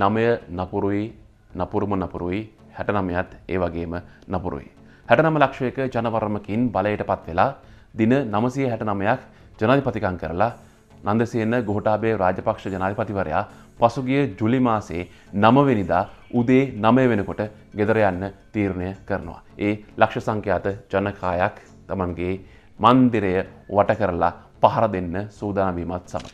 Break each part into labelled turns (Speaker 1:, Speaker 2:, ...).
Speaker 1: නමය නපුරුයි නපුරුම නපුරුයි හැට නමයත් ඒ වගේම නපුරුයි. හැට නම ලක්ෂයක ජනවර්මකින් බලයට පත් වෙලා දින නමසය හැට නමයක් ජනාධිපතිකං කරලා නන්දසයන්න ගොහටාබේ රාජපක්ෂ ජනාධිපතිවරයා පසුගිය ජුලි මාසේ නමවෙනිදා උදේ නමය වෙනකොට ගෙදරයන්න තීරණය කරනවා. ඒ ලක්ෂ සංඛ්‍යාත ජනකායක් තමන්ගේ මන්දිරය වට කරලා පහර දෙන්න සූදානවීමත් සමඟ.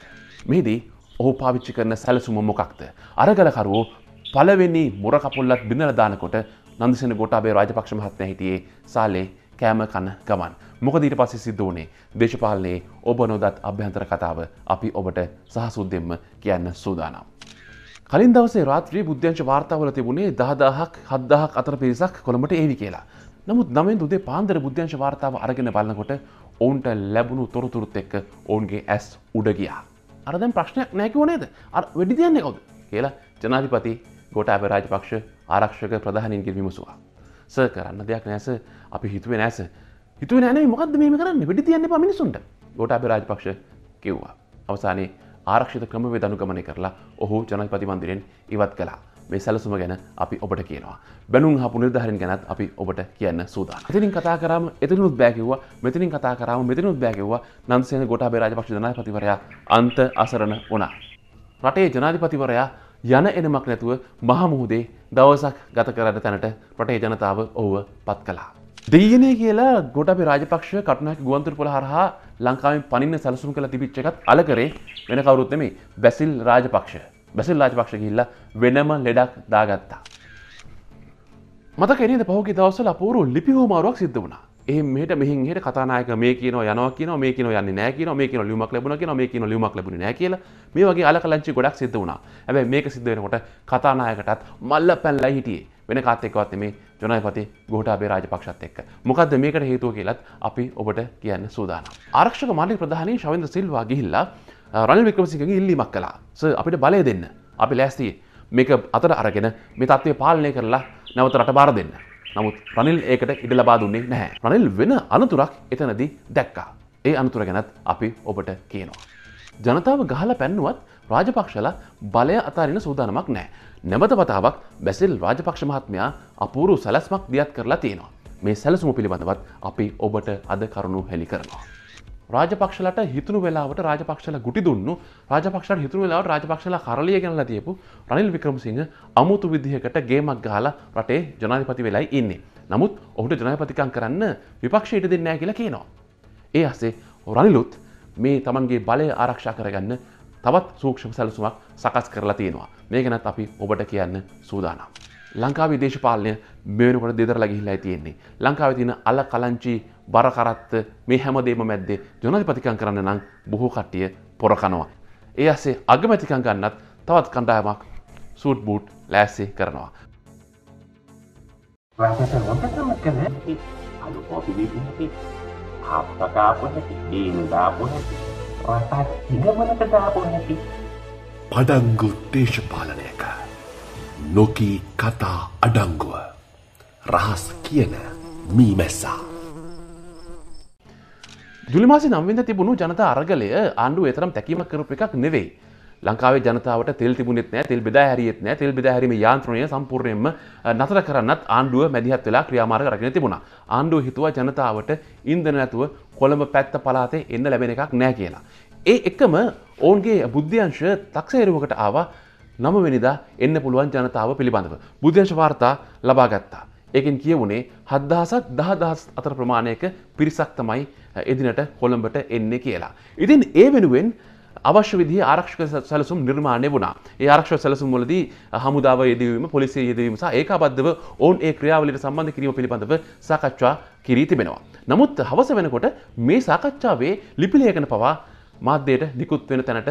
Speaker 1: මෙහිදී ඔහු පාවිච්චි කරන සැලසුම මොකක්ද. අරගලකරුවෝ පලවෙනි මොරකපොල්ලත් බිඳලදානකොට නන්දිසන ගොටාබේ රාජපක්ෂ මහත්න හිටියේ සාලේ කෑම කන ගමන්. මොකද ඊට පස්සේ සිද්ධ වුණේ දේශපාලනයේ ඔබ නොදත් අභ්‍යන්තර කතාව අපි ඔබට සහසුද්දෙන්ම කියන්න සූදානම්. කලින් දවසේ රාත්‍රී බුද්ධංශ වාර්තාවල තිබුණේ දහදාහක් හද්දාහක් අතර පිරිසක් කොළඹට ඒවි කියලා. නමුත් නමෙන් දුදේ පාන්දර බුද්ධංශ වාර්තාව අරගෙන බලනකොට ඔවුන්ට ලැබුණු තොරතුරුත් එක්ක ඔවුන්ගේ ඇස් උඩ ගියා. අරදැන් ප්‍රශ්නයක් නැකිව නේද අ වැඩි තියන්නේ කවුද කියලා ජනාධිපති ගොට අපරාජ පක්ෂ ආරක්ෂක ප්‍රධානින්ගේ විමසවා ස කරන්න දෙයක් නෑස අපි හිතුවේ නෑස හිතුව නෑ මොකද මේ කරන්න වැඩි තියන්න පමිනිසුන්ට ගොට අපරාජ පක්ෂ කිව්වා අවසානයේ ආරක්ෂිත ක්‍රමවේ දනුගමනය කරලා ඔහු ජනපති මන්දිරෙන් ඉවත් කලා මේ සැලසුම ගැන අපි ඔබට කියනවා. බැනුම් හපු නිර්ධාරණ ගැනත් අපි ඔබට කියන්න සූදානම්. එතනින් කතා කරාම එතනිනුත් බෑ කිව්වා. මෙතනින් කතා කරාම මෙතනිනුත් බෑ කිව්වා. නන්දසේන ගෝඨාභය රාජපක්ෂ ජනාධිපතිවරයා අන්ත අසරණ වුණා. රටේ ජනාධිපතිවරයා යන එනමක් නැතුව මහමුහුදේ දවසක් ගත කරට තැනට රටේ ජනතාව ඔහුව පත් කලා. දෙයනේ කියලා ගොටපි රාජපක්ෂ කටනක් ගුවන්තුරපුල හරහා ලංකාවෙන් පනින්න සැලසුම් කළ තිබිච්ච එකත් අලකරේ වෙන කවරුත්නෙමේ බැසිල් රාජපක්ෂ. බැසිල් රාජපක්ෂ කිල්ල වෙනම ලෙඩක් දාගත්තා. මතකෙනද පහුගේ දවසල පූරු ලිපිහෝමාරුවක් සිද්ධ වුණා ඒ මෙට මෙහිට කතානායක මේ කියන යන කියන මේ කියන යන්න නෑ කියන මේ කියන ලියුමක් ලැබුණ කියන මේ කියන ලියුමක් ලැබුණ නෑ කියලා මේ වගේ අලකලංචි ගොඩක් සිද්ධ වුණා. හැබැයි මේක සිද්ධ වෙනකොට කතානායකටත් මල්ල පැනලා හිටියේ. වෙන කාත් එක්කවත් මේ ජනාධිපති ගෝඨාභය රාජපක්ෂත් එක්ක. මොකද්ද මේකට හේතුව කියලාත් අපි ඔබට කියන්න සූදානම්. ආරක්ෂක මාලික ප්‍රධානී ශවෙන්ද්‍ර සිල්වා ගිහිල්ලා රනිල් වික්‍රමසිංහගේ ඉල්ලීමක් කලා ස අපිට බලය දෙන්න අපි ලෑස්ති මේක අතට අරගෙන මේ තත්ත්වය පාලනය කරලා නැවත රට බාර දෙන්න නමුත් රනිල් ඒකට ඉඩ ලබා දුන්නේ නැහැ රනිල් වෙන අනතුරක් එතනදී දැක්කා ඒ අනතුර ගැනත් අපි ඔබට කියනවා. ජනතාව ගහල පැන්නුවත් රාජපක්ෂල බලය අතාරන්න සූදානමක් නෑ නැමත වතාවක් බැසිල් රාජපක්ෂ මහත්මයා අපූරු සැලස්මක් දියත් කරලා තියෙනවා මේ සැලසුම පිළිබඳවත් අපි ඔබට අද කරුණු හෙළි කරනවා. රාජපක්ෂලට හිතුණු වෙලාවට රාජපක්ෂල ගුටි දුන්නු රාජපක්ෂට හිතුණු වෙලාවට රාජපක්ෂලා කරලිය ගෙනලා තියපු රනිල් වික්‍රමසිංහ අමුතු විදිහකට ගේමක් ගහලා රටේ ජනාධිපති වෙලයි ඉන්නේ. නමුත් ඔහුට ජනාධිපතිකම් කරන්න විපක්ෂය ඉඩ දෙන්නේ නැහැ කියලා කියනවා. ඒ අස්සේ රනිලුත් මේ Tamanගේ බලය ආරක්ෂා කරගන්න තවත් සූක්ෂම සැලසුමක් සකස් කරලා තියෙනවා. මේ ගැනත් අපි ඔබට කියන්න සූදානම්. ලංකාවේ දේශපාලනය මෙවනකොට දෙදරලා ගිහිල්ලා තියෙන්නේ. ලංකාවේ තියෙන අල කලංචි බර කරත්ත මේ හැමදේම මැද්දේ ජනධිපතිකම් කරන්න නම් බොහෝ කට්ටිය පොරකනවා. ඒ අසේ අගමැතිකම් ගන්නත් තවත් කණ්ඩායමක් සූට් බූට් ලෑස්සේ කරනවා. පඩංගු දේශපාලනයක නොකී කතා අඩංගුව රහස් කියන මීමැස්සා. ජුලිමාසි නම්වෙද තිබුණු ජනතා අරගලය ආණ්ඩුව එතරම් තැකීමක් කරපු එකක් නෙවෙයි. ලංකාවේ ජනතාවට තෙල් තිබුණෙත් නෑ තෙල් බෙදා හැරියෙත් නෑ තෙල් බෙදා හැරීමේ යාන්ත්‍රණය සම්පූර්ණයෙන්ම නතර කරන්නත් ආණ්ඩුව මැදිහත් වෙලා ක්‍රියාමාර්ග රැගෙන තිබුණා. ආණ්ඩුව හිතුවා ජනතාවට ඉන්ධන නැතුව කොළඹ පැත්ත පළාතේ එන්න ලැබෙන එකක් නෑ කියලා. ඒ එකම ඔවුන්ගේ බුද්ධ්‍යංශ තක්සේරුවකට ආවා නමවෙනිදා එන්න පුළුවන් ජනතාව පිළිබඳව. බුද්ධංශ වාර්තා ලබා ගත්තා. ඒකෙන් කියවුණේ හත්දහසක් දහදහස් අතර ප්‍රමාණයක පිරිසක් තමයි එදිනට කොළඹට එන්නේ කියලා. ඉතින් ඒ වෙනුවෙන් අවශ්‍ය විදි ආරක්ෂක සැලසුම් නිර්මාණය වුණා ඒ ආරක්ෂ සැලසුම් වලදී හමුදාව යෙදවීම පොලිසිය යෙදවීම සහ ඒකාබද්ධව ඔවුන් ඒ ක්‍රියාවලියට සම්බන්ධ කිරීම පිළිබඳව සාකච්ඡා කිරී තිබෙනවා. නමුත් හවස වෙනකොට මේ සාකච්ඡාවේ ලිපිලේඛන පවා මාධ්‍යයට නිකුත් වෙන තැනට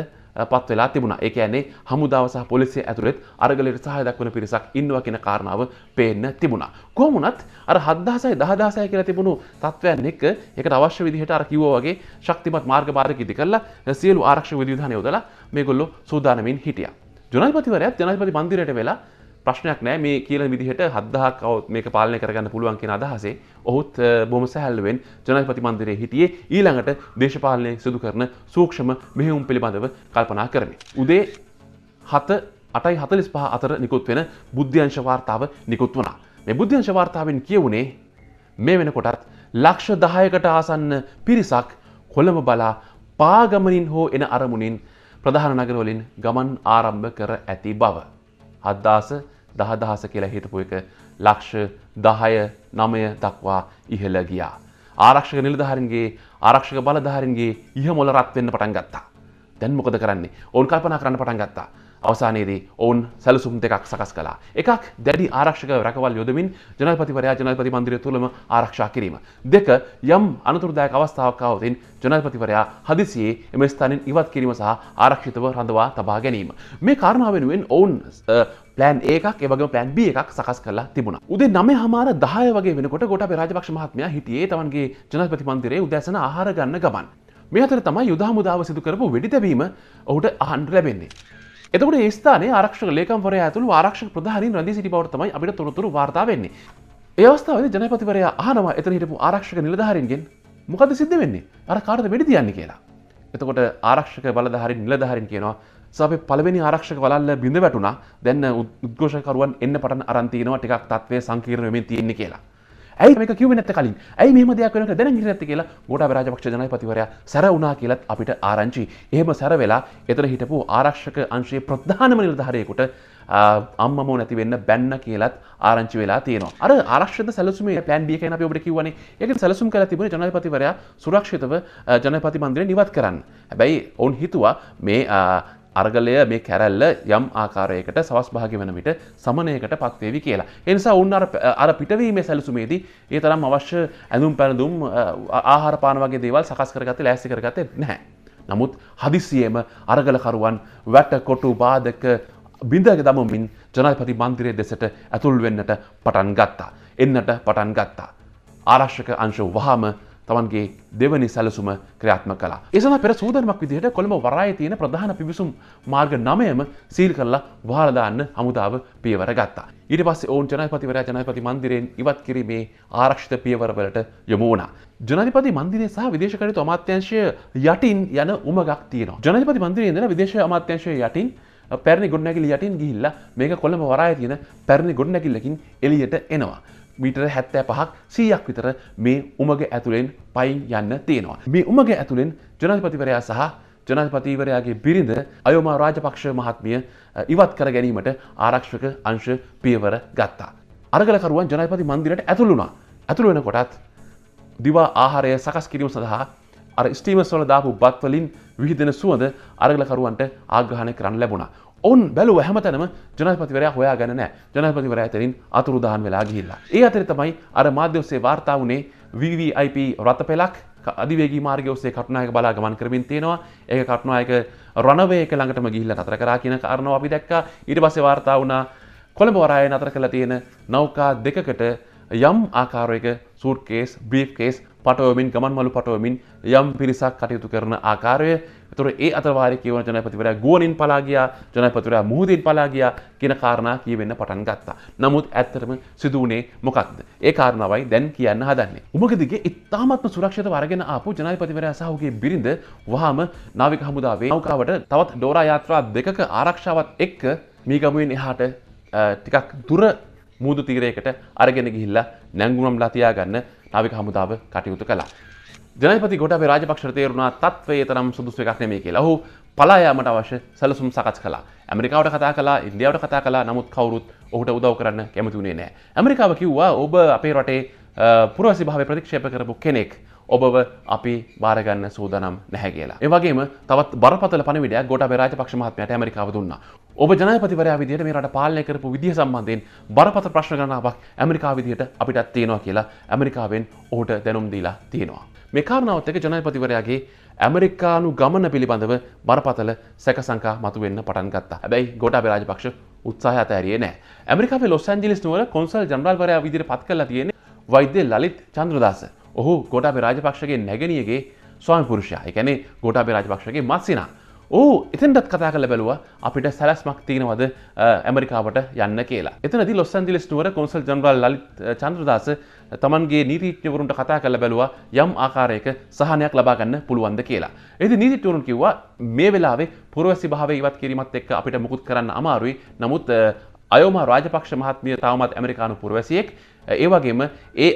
Speaker 1: පත් වෙලා තිබුණා. ඒ කියන්නේ හමුදාව සහ පොලිසිය ඇතුළෙත් අරගලයට සහාය දක්වන පිරිසක් ඉන්නවා කියන කාරණාව පේන්න තිබුණා. කොහොම වුණත් අර 7000යි 10000යි කියලා තිබුණු තත්ත්වයන් එක්ක ඒකට අවශ්‍ය විදිහට අර කිව්වා වගේ ශක්තිමත් මාර්ග පාරක ඉදි කරලා සියලු ආරක්ෂක විධිවිධාන යොදලා මේගොල්ලෝ සූදානමින් හිටියා. ජනාධිපතිවරයාත් ජනාධිපති මන්දිරයට වෙලා ප්‍රශ්නයක් නෑ මේ කියල විදිහට හදදාහක් කවත් මේ පාලනය කරගන්න පුළුවන් කියෙන අදහසේ ඔහුත් බොම සැහල්ුවෙන් ජනපති මන්දිරය හිටියේ ඊළඟට දේශපාලනය සිදු කරන සූක්ෂම මෙහෙවුම් පිළිබඳව කල්පනා කරමි. උදේ හත අටයි හතලිස් පහ අතර නිකුත් වෙන බුද්ධ්‍යංශ වාර්තාව නිකුත් වනා. මේ බුද්ධ්‍යංශ වාර්තාවෙන් කියවුණේ මේ වෙන කොටත් ලක්ෂ දහයකට ආසන්න පිරිසක් කොළම බලා පාගමනින් හෝ එන අරමුණින් ප්‍රධාන නගරවලින් ගමන් ආරම්භ කර ඇති බව. හද්දාස දහදහස කියලා හිටපු එක ලක්ෂ දහය නමය දක්වා ඉහළ ගියා. ආරක්ෂක නිලධහරන්ගේ ආරක්ෂක බලධහරන්ගේ ඉහ මොල රත්වෙන්න පටන් ගත්තා. දැන් මොකද කරන්නේ ඕන් කල්පනා කරන්න පටන් ගත්තා අවසානයේදී ඔවුන් සැලසුම් දෙකක් සකස් කලා. එකක් දැඩි ආරක්ෂක රැකවල් යොදමින් ජනපතිවරයා ජනපති මන්දිරය තුළම ආරක්ෂා කිරීම. දෙක යම් අනතුරදායක අවස්ථාවකාවතින් ජනපතිවරයා හදිසියේ එම ස්ථානින් ඉවත් කිරීම සහ ආරක්ෂිතව රඳවා තබා ගැනීම. මේ කාරණාවෙනුවෙන් ඔවුන් පලෑන් ඒකක් එවගේ පලෑන් බ එකක් සකස් කරලා තිබුණ උදේ නම හමාර දාය වගේ වෙනකොට ගොට පරාජපක්ෂ මහත්මය හිටියේ තමන්ගේ ජනපති මන්දිරේ උදැසන ආහාර ගන්න ගමන්. මේ අතර තමයි යුදහමුදාව සිදු කරපු වෙඩිතැබීම ඔහුට අහන්ට ලැබෙන්නේ. එතකට ස්ථාන ආරක්ෂ ලේකම්වරය ඇතුළු ආරක්ෂ ප්‍රධානින් රදි සිටි බවතමයි අපිට තොරතුරු වාර්තා වෙන්නේ ඒවස්ථාව ජනපතිවරයා ආනවා එතන හිටපු ආරක්ෂක නිලධාරන්ගෙන් මොකද සිද්ධ වෙන්නේ අර කාර්ද වැඩි තියන්න කියලා එතකොට ආරක්ෂක බලධහරි නිලධහරින් කියනවා සබේ පළවෙනි ආරක්ෂක වලල්ල බිඳ වැටුණා දැන්න උද්ඝෝෂකරුවන් එන්න පටන් අරන්තියනවා ටිකක් තත්වය සංකීර්ණයමින් තියෙන්නේ කියලා ඇයි කිව නැත කලින් ඇයි මෙම දෙයක් වෙනට දැන හිරඇති කියලා ගොඩ රාජපක්ෂ ජනපතිවරයා සැර වුණා කියලත් අපිට ආරංචි එහෙම සැර වෙලා එතන හිටපු ආරක්ෂක අංශයේ ප්‍රධානම නිලධාරයෙකුට අම්මමෝ නැතිවෙන්න බැන්න කියලත් ආරංචි වෙලා තියෙනවා අර ආරක්ෂද සැලසුමේ පැන්ඩිය කියන ඔබට කිවන එක සැලසුම් කර තිබුණ ජනපතිවරයා සුරක්ෂිතව ජනපති මන්දිරය නිවත් කරන්න හැබැයි ඔවුන් හිතුවා මේ අර්ගලය මේ කැරැල්ල යම් ආකාරයකට සවස් භාග වන විට සමනයකට පත්වේවි කියලා. එනිසා උන් අර පිටවීම සැලසුමේදී ඒ තරම් අවශ්‍ය ඇඳුම් පැනදුම් ආහාරපාන වගේ දේවල් සකස් කරගත ලෑස්ති කරගත නැහැ. නමුත් හදිසියම අරගලකරුවන් වැට කොටු බාධක බිඳග දමමින් ජනපති මන්දිරය දෙසට ඇතුල් වෙන්නට පටන් ගත්තා. එන්නට පටන් ගත්තා. ආරශ්ක අංශ වහම තමන්ගේ දෙවනි සැලසුම ක්‍රියාත්ම කලා. එසඳ පෙර සූදනමක් විදිහට කොළඹ වරාය තියෙන ප්‍රධාන පිවිසුම් මාර්ග නමයම සීල් කරලා වහලදාන්න හමුදාව පියවර ගත්තා. ඊට පස්සේ ඔවුන් ජනාධිපතිවරයා ජනාධිපති මන්දිරයෙන් ඉවත් කිරීමේ ආරක්ෂිත පියවරවලට යොමු වුණා. ජනාධිපති මන්දිරය සහ විදේශ කටයුතු අමාත්‍යාංශය යටින් යන උමගක් තියෙනවා. ජනාධිපති මන්දිරයේ ඉඳලා විදේශ අමාත්‍යාංශය යටින් පැරණි ගොඩනැගිලි යටින් ගිහිල්ලා මේක කොළඹ වරායේ තියෙන පැරණි ගොඩනැගිල්ලකින් එළියට එනවා. මීටර හැත්තෑ පහක් සීයක් විතර මේ උමග ඇතුළෙන් පයින් යන්න තියෙනවා. මේ උමග ඇතුළෙන් ජනතිපතිවරයා සහ ජනතිපතිවරයාගේ බිරිඳ අයෝමා රාජපක්ෂ මහත්මිය ඉවත් කර ගැනීමට ආරක්ෂක අංශ පියවර ගත්තා. අරගලකරුවන් ජනයිපති මන්දිරට ඇතුළුණා ඇතුළ වෙන කොටත් දිවා ආහාරය සකස් කිරීම සඳහා අර ස්ටීමස් වල දාපු බත්වලින් විහිදෙන සුවඳ අරගලකරුවන්ට ආග්‍රහණය කරන්න ලැබුණා. ඔවුන් බැලුව හැමතැනම ජනපතිවරයා හොයාගෙන නෑ ජනපතිවරයා ඇතරින් අතුරුදහන් වෙලා ගිහිල්ලා. ඒ අතර තමයි අර මාධ්‍ය ඔස්සේ වාර්තා වුණේ VVIP රථ පෙළක් අධිවේගී මාර්ගය ඔස්සේ කටුනායක බලා ගමන් කරමින් තියෙනවා. ඒක කටුනායක රණවේ එක ළඟටම ගිහිල්ලා නතර කරා කියන කාරණාව අපි දැක්කා. ඊට පස්සේ වාර්තා වුණා කොළඹ වරායේ නතර කරලා තියෙන නෞකා දෙකකට යම් ආකාරයක සූට්කේස්, බ්‍රීෆ්කේස් පටවමින් ගමන් මලු පටවමින් යම් පිරිසක් කටයුතු කරන ආකාරය තුර ඒ අතවාරය කියවන ජනපතිවරයා ගුවනින් පලාගියා ජනපතිවරයා මුහදින් පලාගියා කියන කාරණා කියවෙන්න පටන් ගත්තා. නමුත් ඇත්තටම සිදුවනේ මොකක්ද. ඒ කාරණාවයි දැන් කියන්න හදන්නේ. උමගදිගේ ඉතාමත්ම සුරක්ෂත වරගෙන ආපු ජනපතිවරයා සහුගේ බිරිඳ වහම නාවික හමුදාවේ නෞකාවට තවත් ඩෝරා යාත්‍රා දෙකක ආරක්ෂාවත් එක්ක මේ ගමුවෙන් එහාට ටිකක් දුර මුහුදු තීරයකට අරගෙන ගිහිල්ලා නැංගුනම් ලා තියාගන්න තාවික හමුදාව කටයුතු කළා. ජනපති ගොට රාජපක්ෂ තේරුණා තත්වේ තරම් සුදුසු එකක් නෙමේ කියලා ඔහු පලායාමට අවශ්‍ය සැලසුම් සකස් කළා ඇමරිකාවට කතා කලා ඉන්දියාවට කතා කලා නමුත් කවුරුත් ඔහුට උදව් කරන්න කැමතිුණේ නෑ ඇමරිකාව කිව්වා ඔබ අපේ රටේ පුරවසි භාව ප්‍රතික්ෂේප කරපු කෙනෙක් ඔබව අපි බාරගන්න සූදනම් නැහැ කියලා. එවගේම තවත් බරපතල පණවිඩයක් ගොට රාජපක්ෂ මහත්මයට ඇමරිකාව දුන්නා ඔබ ජනපතිවරයා විදියට මේ රට පාලනය කරපු විදිහ සම්බන්ධයෙන් බරපතල ප්‍රශ්න ගණනාවක් ඇමරිකාව විදියට අපිටත් තියෙනවා කියලා ඇමරිකාවෙන් ඔහුට දැනුම් දීලා තියෙනවා. මේ කාරණාවත් එක්ක ජනාධිපතිවරයාගේ ඇමරිකානු ගමන පිළිබඳව බරපතල සැකසංකා මතුවෙන්න පටන් ගත්තා. හැබැයි ගෝඨාභය රාජපක්ෂ උත්සාහය අතහැරියේ නැහැ. ඇමරිකාවේ ලොස් ඇන්ජලිස් නුවර කොන්සල් ජනරාල්වරයා විදියට පත් කරලා තියෙන්නේ වෛද්‍ය ලලිත් චන්ද්‍රදාස. ඔහු ගෝඨාභය රාජපක්ෂගේ නැගණියගේ ස්වාමි පුරුෂයා. ඒ කියන්නේ ගෝඨාභය රාජපක්ෂගේ මස්සිනා. ඕ එතන්ටත් කතා කළ බැලුව අපිට සැලස්මක් තියෙනවද ඇමරිකාවට යන්න කියලා එතනති ලොස්සන්දිලෙස්නුවර කොන්සල් ජනරල් ලලිත් චන්ද්‍රදාස තමන්ගේ නීතිීට්‍යවරුන්ට කතා කළ බැලුව යම් ආකාරයක සහනයක් ලබාගන්න පුළුවන්ද කියලා. එති නීතිටවරුන් කිව්වා මේ වෙලාවේ පුරවැසි භාව ඉවත් කිරීමත් එක් අපිට මුකුත් කරන්න අමාරුයි නමුත් අයෝම රාජපක්ෂ මහත්මිය තවමත් ඇමරිකානු පුරවැසියෙක් ඒවගේම ඒ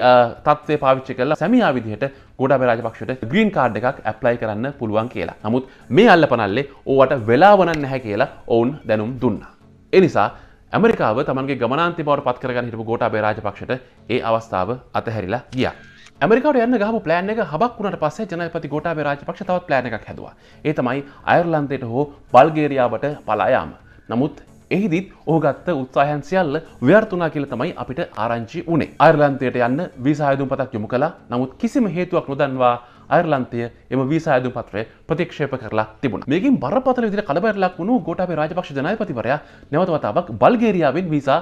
Speaker 1: තත්වේ පාවිච්චි කල සැමියා විදිහට ගොඩ බරාජපක්ෂට ග්‍රීන් කාඩ් එකක් ඇප්ලයි කරන්න පුළුවන් කියලා නමුත් මේ අල්ල පනල්ලේ ඕවට වෙලාවනන්න නැහැ කියලා ඔවුන් දැනුම් දුන්න. එනිසා ඇමරිකාව තමන්ගේ ගමනාන්ති බවට පත්කරගන්න හිටපු ගොට බරාජපක්ෂට ඒ අවස්ථාව අතහැරිලා ගියා. ඇමරිකාට යන්න ගහ ප්ලෑන් එක හක් වුණට පස්සේ ජනපති ගොටා රාජපක්ෂ තවත් ප්ලෑන එකක් හැදවා ඒ තමයි අයර්ලන්තයට හෝ බල්ගේරියාවට පලායාම නමුත් එහිදිත් ඔහ ගත්ත උත්සාහන් සියල්ල ව්‍යර්ථනා කියල තමයි අපිට ආරංචි වනේ අර්ලන්තයට යන්න විසාහදුම් පතක් යොමු කලා නමුත් කිසිම හේතුවක් නොදන්වා අයර්ලන්තය එම වීසායදු පත්‍රය ප්‍රතික්ෂේප කරලා තිබුණ මේකින් බරපතල විදිර කලබරලක් වුණු ගෝටාපේ රාජපක්ෂ ජනාධිපතිවරයා නැවතවතාවක් බල්ගේරියාවෙන් වීසා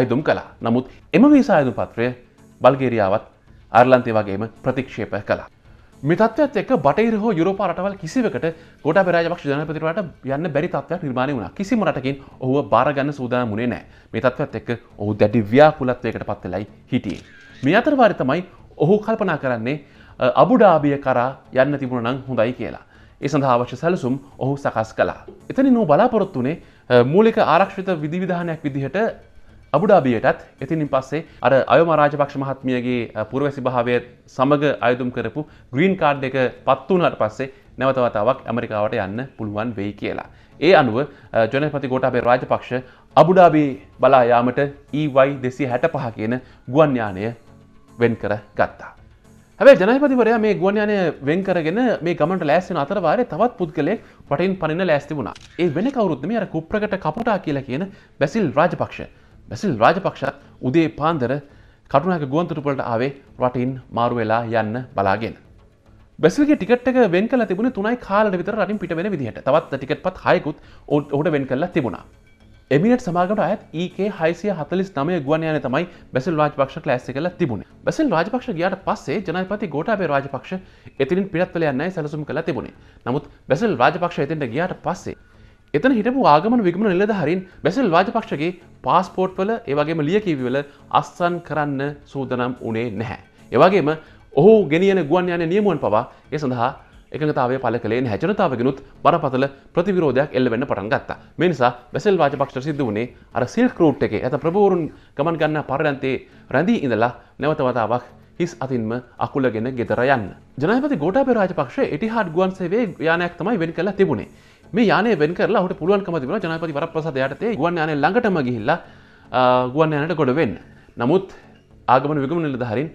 Speaker 1: අයදුම් කළා. නමුත් එම වීසා අයදුම් පත්‍රය බල්ගේරියාවත් අයර්ලන්තය වගේම ප්‍රතික්ෂේප කළා. මෙතත්වත් එක බටහිර හෝ යුරෝපා රටවල් කිසිවකට ගොඩ බරජපක්ෂ ජනපතිරට යන්න බැරි තත්වයක් නිර්මාණය වුණ කිසිම රටකින් ඔහුව බාරගන්න සූදාමුණේ නෑ මේ තත්වත් එක්ක ඔහු දැඩි ව්‍යාකුලත්වයකට පත්වෙලයි හිටියේ. මේ අතරවාරි තමයි ඔහු කල්පනා කරන්නේ අබුඩාබිය කරා යන්න තිබුණ නං හොඳයි කියලා. ඒ සඳහා අවශ්‍ය සැලසුම් ඔහු සකස් කලා. එතනි නෝ බලාපොරොත්තුනේ මූලික ආරක්ෂිත විදිවිධානයක් විදිහට අබුඩාබියටත් එතිනින් පස්සේ අර අයම රාජපක්ෂ මහත්මියගේ පුරවැසි භාවය සමග අයුතුම් කරපු ග්‍රීන් කාඩ් එක පත්වුණට පස්සේ නැවතවතාවක් ඇමරිකාවට යන්න පුළුවන් වෙයි කියලා. ඒ අනුව ජනපති ගෝටාබේ රාජපක්ෂ අබුඩාබී බලා යාමට EY දෙසි හැට පහ කියන ගුවන්යානය වෙන් කර ගත්තා. හැබැ ජනපතිවරයා මේ ගුවන්යානය වෙන් කරගෙන මේ ගමට ලෑස්සින අතරවාරය තවත් පුද්ගලෙක් පටින් පනින ලෑස්ති වුණා ඒ වෙන කවරුත්ම අර කුප්‍රකට කපුටා කියලා කියන බැසිල් රාජපක්ෂ බැසිල් රාජපක්ෂත් උදේ පාන්දර කටුණහක ගුවන්තුරපලට ආවේ රටින් මාරු වෙලා යන්න බලාගෙන. බැසිල්ගේ ටිකට වෙන් කල තිබුණ තුනයි කාලට විතර රටින් පිට වෙන විදිහට තවත් ටිකට් පත් හයකුත් ඔහුට වෙන් කරලා තිබුණා. එමිනට සමාගට අයත් ඒකේ e හයිසිය හතලිස් නමය ගුවන් යන තමයි බැසිල් රාජපක්ෂ ලෑස කල තිබුණ බැසිල් රාජපක්ෂ ගයාට පස්සේ ජනපති ගෝටාබේ රාජපක්ෂ එතින් පිටත්වල යන්නයි සැලසුම් කළ තිබුණේ නමුත් බැසිල් රාජපක්ෂ එතෙන්ට ගියාට පස්සේ එතන හිටපු ආගමන විගම නිලධහරින් බැසල් වාජපක්ෂගේ පාස්පෝට් වල ඒවගේම ලියකිවවල අස්සන් කරන්න සූදනම් උනේ නැහැ. ඒවගේම ඔහු ගෙනියන ගුවන් යන නියමුවන් පවා ඒ සඳහා එකතාව පල කලේ හැජනතාවගෙනුත් බරපතල ප්‍රතිවිරෝධයක් එල්ලවෙන්න පටන් ගත්තා මෙනිසා බැසල් වාජපක්ෂ සිද්ධ වුණේ අර සිල් කරූට් එක ඇත ප්‍රබෝරුන් ගමන් ගන්න පරයන්තේ රැඳී ඉඳලා නැවතවතාවක් හිස් අතින්ම අකුලගෙන ගෙදර යන්න ජනපති ගෝට පරාජපක්ෂ එටිහාට ගුවන්සේවේ යානයක් තමයි වෙන් කලා තිබුණේ මේ යන වෙන් කරලා හට පුළුවන්කම තිබෙන ජනපති වරප්‍රසාද යටතේ ගුවන් යන ළඟටම ගිහිල්ලා ගුවන් යනට ගොඩ වෙන්න. නමුත් ආගමන විගමන නිලධාරීන්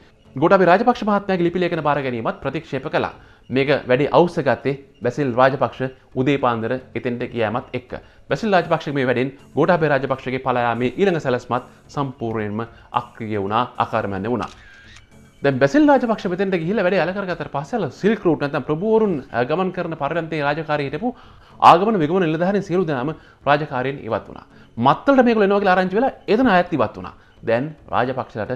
Speaker 1: ගොඩ අපි රාජපක්ෂ මහත්මයාගේ ලිපි ලේඛන බාර ගැනීමත් ප්‍රතික්ෂේප කළා. මේක වැඩි අවසගත්තේ බැසිල් රාජපක්ෂ උදේ පාන්දර එතෙන්ට කියෑමත් එක් බැසිල් රාජපක්ෂ මේ වැඩෙන් ගෝටාපේ රාජපක්ෂගේ පලයාමේ ඊළඟ සැලස්මත් සම්පූර්ණයෙන්ම අක්‍රිය වුණා අකාරමැන්න වුණා බැසිල් රාජපක්ෂ මෙතෙන්ට ගිහිල වැඩ අලකරගත පසල සිල්කරූට් නැතම් ප්‍රබෝරුන් ගමන් කරන පරගන්තේ රාජකාරීටපු ආගම විගම නිලධාරන සියලු දෙනාම රාජකාරයෙන් ඉවත් වුණා. මත්තලට මේක එනවා කියලා ආරංචි වෙලා එතන ආයත් ඉවත් වුණා. දැන් රාජපක්ෂලට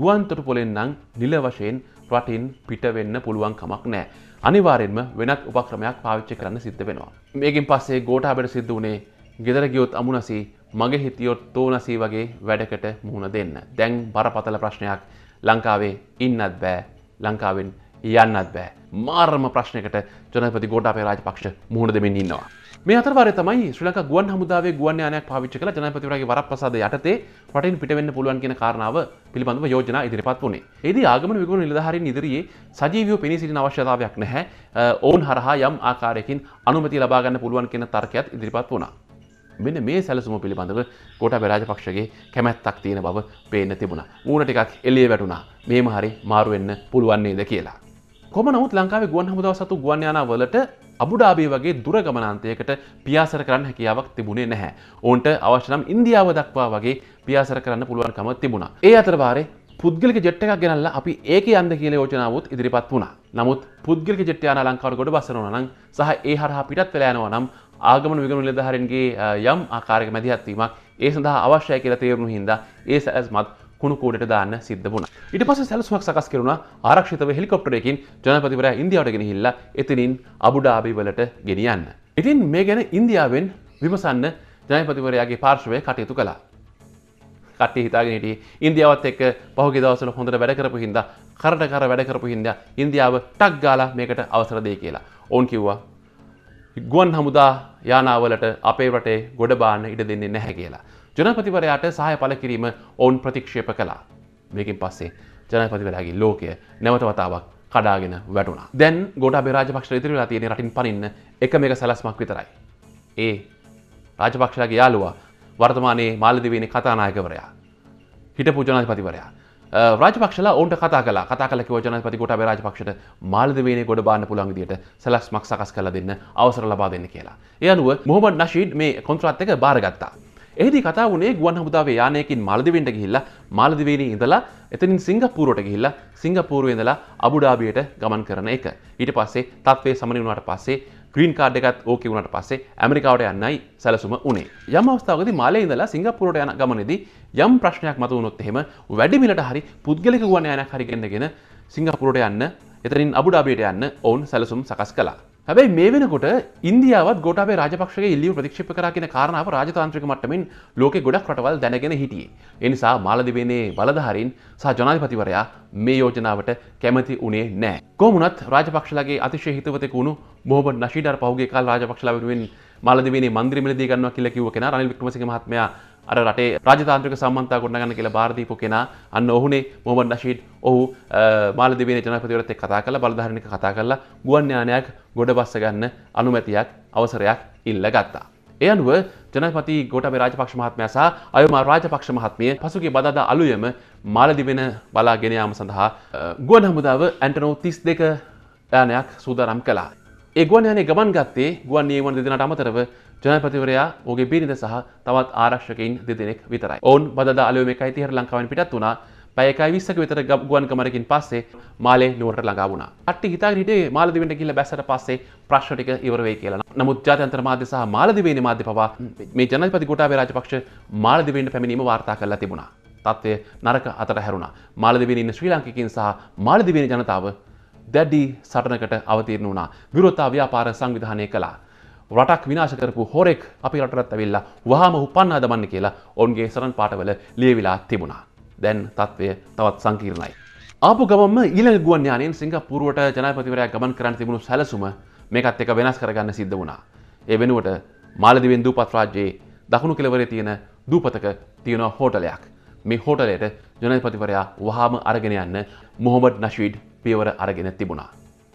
Speaker 1: ගුවන්තොට පොලෙන් නම් නිල වශයෙන් රටින් පිට වෙන්න පුළුවන් කමක් නැහැ. අනිවාර්යෙන්ම වෙනත් උපක්‍රමයක් පාවිච්චි කරන්න සිද්ධ වෙනවා. මේකින් පස්සේ ගෝඨාභයට සිද්ධ වුණේ ගෙදර ගියොත් අමුණසී මගේ හිතියොත් තෝනසී වගේ වැඩකට මුහුණ දෙන්න. දැන් බරපතල ප්‍රශ්නයක් ලංකාවේ ඉන්නත් බෑ ලංකාවෙන් යන්නත් බෑ මාර්ම ප්‍රශ්නයකට ජනපති ගෝඩාපේ රාජපක්ෂ මුහුණ දෙමින් ඉන්නවා. මේ අතරවාර තමයි ශ්‍රී ලංකා ගුවන් හමුදාවේ ගුවන් යානයක් පාවිච්චි කළ ජනපතිවරයාගේ වරප්‍රසාද යටතේ රටින් පිටවෙන්න පුළුවන් කියන කාරණාව පිළිබඳව යෝජනා ඉදිරිපත් වුණේ. ඒදී ආගමන විකුණු නිලධාරීන් ඉදිරියේ සජීවීව පෙනී සිටින අවශ්‍යතාවයක් නැහැ. ඔවුන් හරහා යම් ආකාරයකින් අනුමැතිය ලබා ගන්න පුළුවන් කියන තර්කයක් ඉදිරිපත් වුණා. මෙන්න මේ සැලසුම පිළිබඳව කොට බරාජපක්ෂගේ කැමැත්තක් තියෙන බව පේන්න තිබුණා. ඌන ටිකක් එළිය වැටුණා. මේම හරි මාරු වෙන්න පුළුවන් නේද කියලා. කොම නමුත් ලංකාවේ ගුවන් හමුදාව සතු ගුවන් යානා වලට අබුඩාබේ වගේ දුරගමනාන්තයකට පියාසර කරන්න හැකියාවක් තිබුණේ නැහැ. ඔවුන්ට අවශ්‍ය නම් ඉන්දියාව දක්වා වගේ පියාසර කරන්න පුළුවන්කම තිබුණා. ඒ අතරවාරේ පුද්ගලික ජෙට් එකක් ගෙනල්ලා අපි ඒක යන්න කියලා යෝජනාවත් ඉදිරිපත් වුණා. නමුත් පුද්ගලික ජෙට් යානා ලංකාවට ගොඩ බස්සනවා නම් සහ ඒ හරහා පිටත් වෙලා යනවා නම් ආගමන විගමන නිලධාරීන්ගේ යම් ආකාරයක මැදිහත්වීමක් ඒ සඳහා අවශ්‍යයි කියලා තේරුණු හින්දා ඒ සැලැස්මත් කුණුකූඩට දාන්න සිද්ධ වුණ. ඉට පස සැලසුමක් සකස් කරුණ ආරක්ෂිතව හෙලිකොප්ටරයකින් ජනපතිවරයා ඉන්දියාවට ගෙනහිල්ලා එතිනින් අබුඩාබි වලට ගෙනියන්න. ඉතින් මේ ගැන ඉන්දියාවෙන් විමසන්න ජනපතිවරයාගේ පාර්ශවය කටයුතු කළා. කට්ටි හිතාගෙනට ඉන්දියාවත් එක් පහුගේ දවසල හොඳට වැඩකරපු හිද කරට කර වැඩකරපු හින්ද ඉන්දියාව ටක් ගාලා මේකට අවසරදය කියලා. ඕන් කිව්වා ගුවන් හමුදා යානාවලට අපේ රටේ ගොඩ බාන්න ඉඩ දෙන්නේ නැහැ කියලා. ජනපතිවරයාට සහය පල කිරීම ඔවුන් ප්‍රතික්ෂේප කළා. මේකින් පස්සේ ජනපතිවරයාගේ ලෝකය නැවත වතාවක් කඩාගෙන වැටුණා. දැන් ගොඩ බේරාජපක්ෂ ඉතිරිලා තියෙන රටින් පනින්න එක මේක සැලස්මක් විතරයි. ඒ රාජපක්ෂලගේ යාලුවා වර්තමානයේ මාලදිවීනි කතානායකවරයා. හිටපු ජනාධිපතිවරයා. රාජපක්ෂලා ඔවුන්ට කතා කළා කතා කළ කිව්ව ජනාධිපති ගෝඨාභය රාජපක්ෂට මාලදිවීනේ ගොඩ බාන්න පුළුවන් විදියට සැලැස්මක් සකස් කරලා දෙන්න අවසර ලබා දෙන්න කියලා. ඒ අනුව මොහොමඩ් නෂීඩ් මේ කොන්ත්‍රාත් එක බාරගත්තා. එහිදි කතා වුණේ ගුවන් හමුදාවේ යානයකින් මාලදිවෙන්ට ගිහිල්ලා මාලදිවේනි ඉඳලා එතනින් සිංගප්පූරුවට ගිහිල්ලා සිංගප්පූරුවේ ඉඳලා අබුඩාබියට ගමන් කරන එක. ඊට පස්සේ තත්ත්වය සමන වුණාට පස්සේ ග්‍රීන් කාඩ් එකත් ඕකේ වුණාට පස්සේ ඇමරිකාවට යන්නයි සැලසුම උනේ. යම් අවස්ථාවකදී මාලේ ඉඳලා සිංගප්පූරුවට යන ගමනේදී යම් ප්‍රශ්නයක් මතුවුණොත් එහෙම වැඩි මිලට හරි පුද්ගලික ගුවන් යානයක් හරි ගෙන්නගෙන සිංගප්පූරුවට යන්න එතනින් අබුඩාබියට යන්න ඔවුන් සැලසුම් සකස් කළා. හැබැයි මේ වෙනකොට ඉන්දියාවත් ගොටබේ රාජපක්ෂගේ ඉල්ලිය ප්‍රතික්ෂිප කර කියන කාරණාව රාජතාන්ත්‍රික මට්ටමින් ලෝකෙ ගොඩක් රටවල් දැනගෙන හිටියේ. එනිසා මාලදිවේනේ බලධහරින් සහ ජනාධිපතිවරයා මේ යෝජනාවට කැමති උනේ නෑ. කොමුණත් රාජපක්ෂලගේ අතිශය හිතවතකුණු මොහොබ නශීඩර් පහුගේ කාල් රාජපක්ෂලා වෙනුවෙන් මාලදිවේනේ මන්දිරමිලදී ගන්නවා කියලා කිව්ව කෙනා රනිල් වික්‍රමසිංහ මහත්මයා අර රටේ රාජතාන්ත්‍රික සම්බන්ධතා ගොඩනගන්න කියලා බාර දීපු කෙනා අන්න ඔහුනේ මොහමඩ් නෂීඩ් ඔහු මාලදිවයින ජනාධිපතිවරයත් එක්ක කතා කරලා බලධාරීනික කතා කරලා ගුවන් යානයක් ගොඩබස්ස ගන්න අනුමැතියක් අවසරයක් ඉල්ලගත්තා. ඒ අනුව ජනපති ගෝටබේ රාජපක්ෂ මහත්මයා සහ අයමා රාජපක්ෂ මහත්මිය පසුගිය බදාදා අලුයම මාලදිවෙන බලාගෙන යාම සඳහා ගුවන් හමුදාව ඇන්ටනෝ 32 යානයක් සූදානම් කළා. ඒ ගුවන් යානයේ ගමන් ගත්තේ ගුවන් නියමුවන් දෙදෙනාට අමතරව ජනපතිවරයා ඔගේ බිරිඳ සහ තවත් ආරක්ෂකයින් දෙදෙනෙක් විතරයි. ඔවුන් බදදා අලුවම එකයි තිහර ලංකාවෙන් පිටත් වුණා පැයකයි විස්සක විතර ගුවන් කමරකින් පස්සේ මාලේ නුවරට ළඟා වුණා. අට්ටි හිතාගෙන හිටියේ මාලදිවෙන්ට ගිහිල්ලා බැස්සට පස්සේ ප්‍රශ්න ටික ඉවර වෙයි කියලා. නමුත් ජාත්‍යන්තර මාධ්‍ය සහ මාලදිවයින මාධ්‍ය පවා මේ ජනාධිපති ගෝඨාභය රාජපක්ෂ මාලදිවෙන්ට පැමිණීම වාර්තා කරලා තිබුණා. තත්ත්වය නරක අතට හැරුණා. මාලදිවෙන් ඉන්න ශ්‍රී ලාංකිකයින් සහ මාලදිවෙන් ජනතාව දැඩි සටනකට අවතීර්ණ වුණා. විරෝධතා ව්‍යාපාර සංවිධානය කළා. රටක් විනාශ කරපු හොරෙක් අපි රටරත් ඇවිල්ලා වහම උපන්නා දමන්න කියලා ඔවුන්ගේ සරන් පාටවල ලියවිලා තිබුණා. දැන් තත්ත්වය තවත් සංකීර්ණයි. ආපු ගමම ඊළඟ ගුවන් යානයෙන් සිංගප්පූරුවට ජනාධිපතිවරයා ගමන් කරන්න තිබුණු සැලසුම මේකත් එක වෙනස් කරගන්න සිද්ධ වුණා. ඒ වෙනුවට මාලදිවෙන් දූපත් රාජ්‍යයේ දකුණු කෙළවරේ තියෙන දූපතක තියෙන හෝටලයක්. මේ හෝටලයට ජනාධිපතිවරයා වහාම අරගෙන යන්න මොහොමඩ් නශීඩ් පියවර අරගෙන තිබුණා.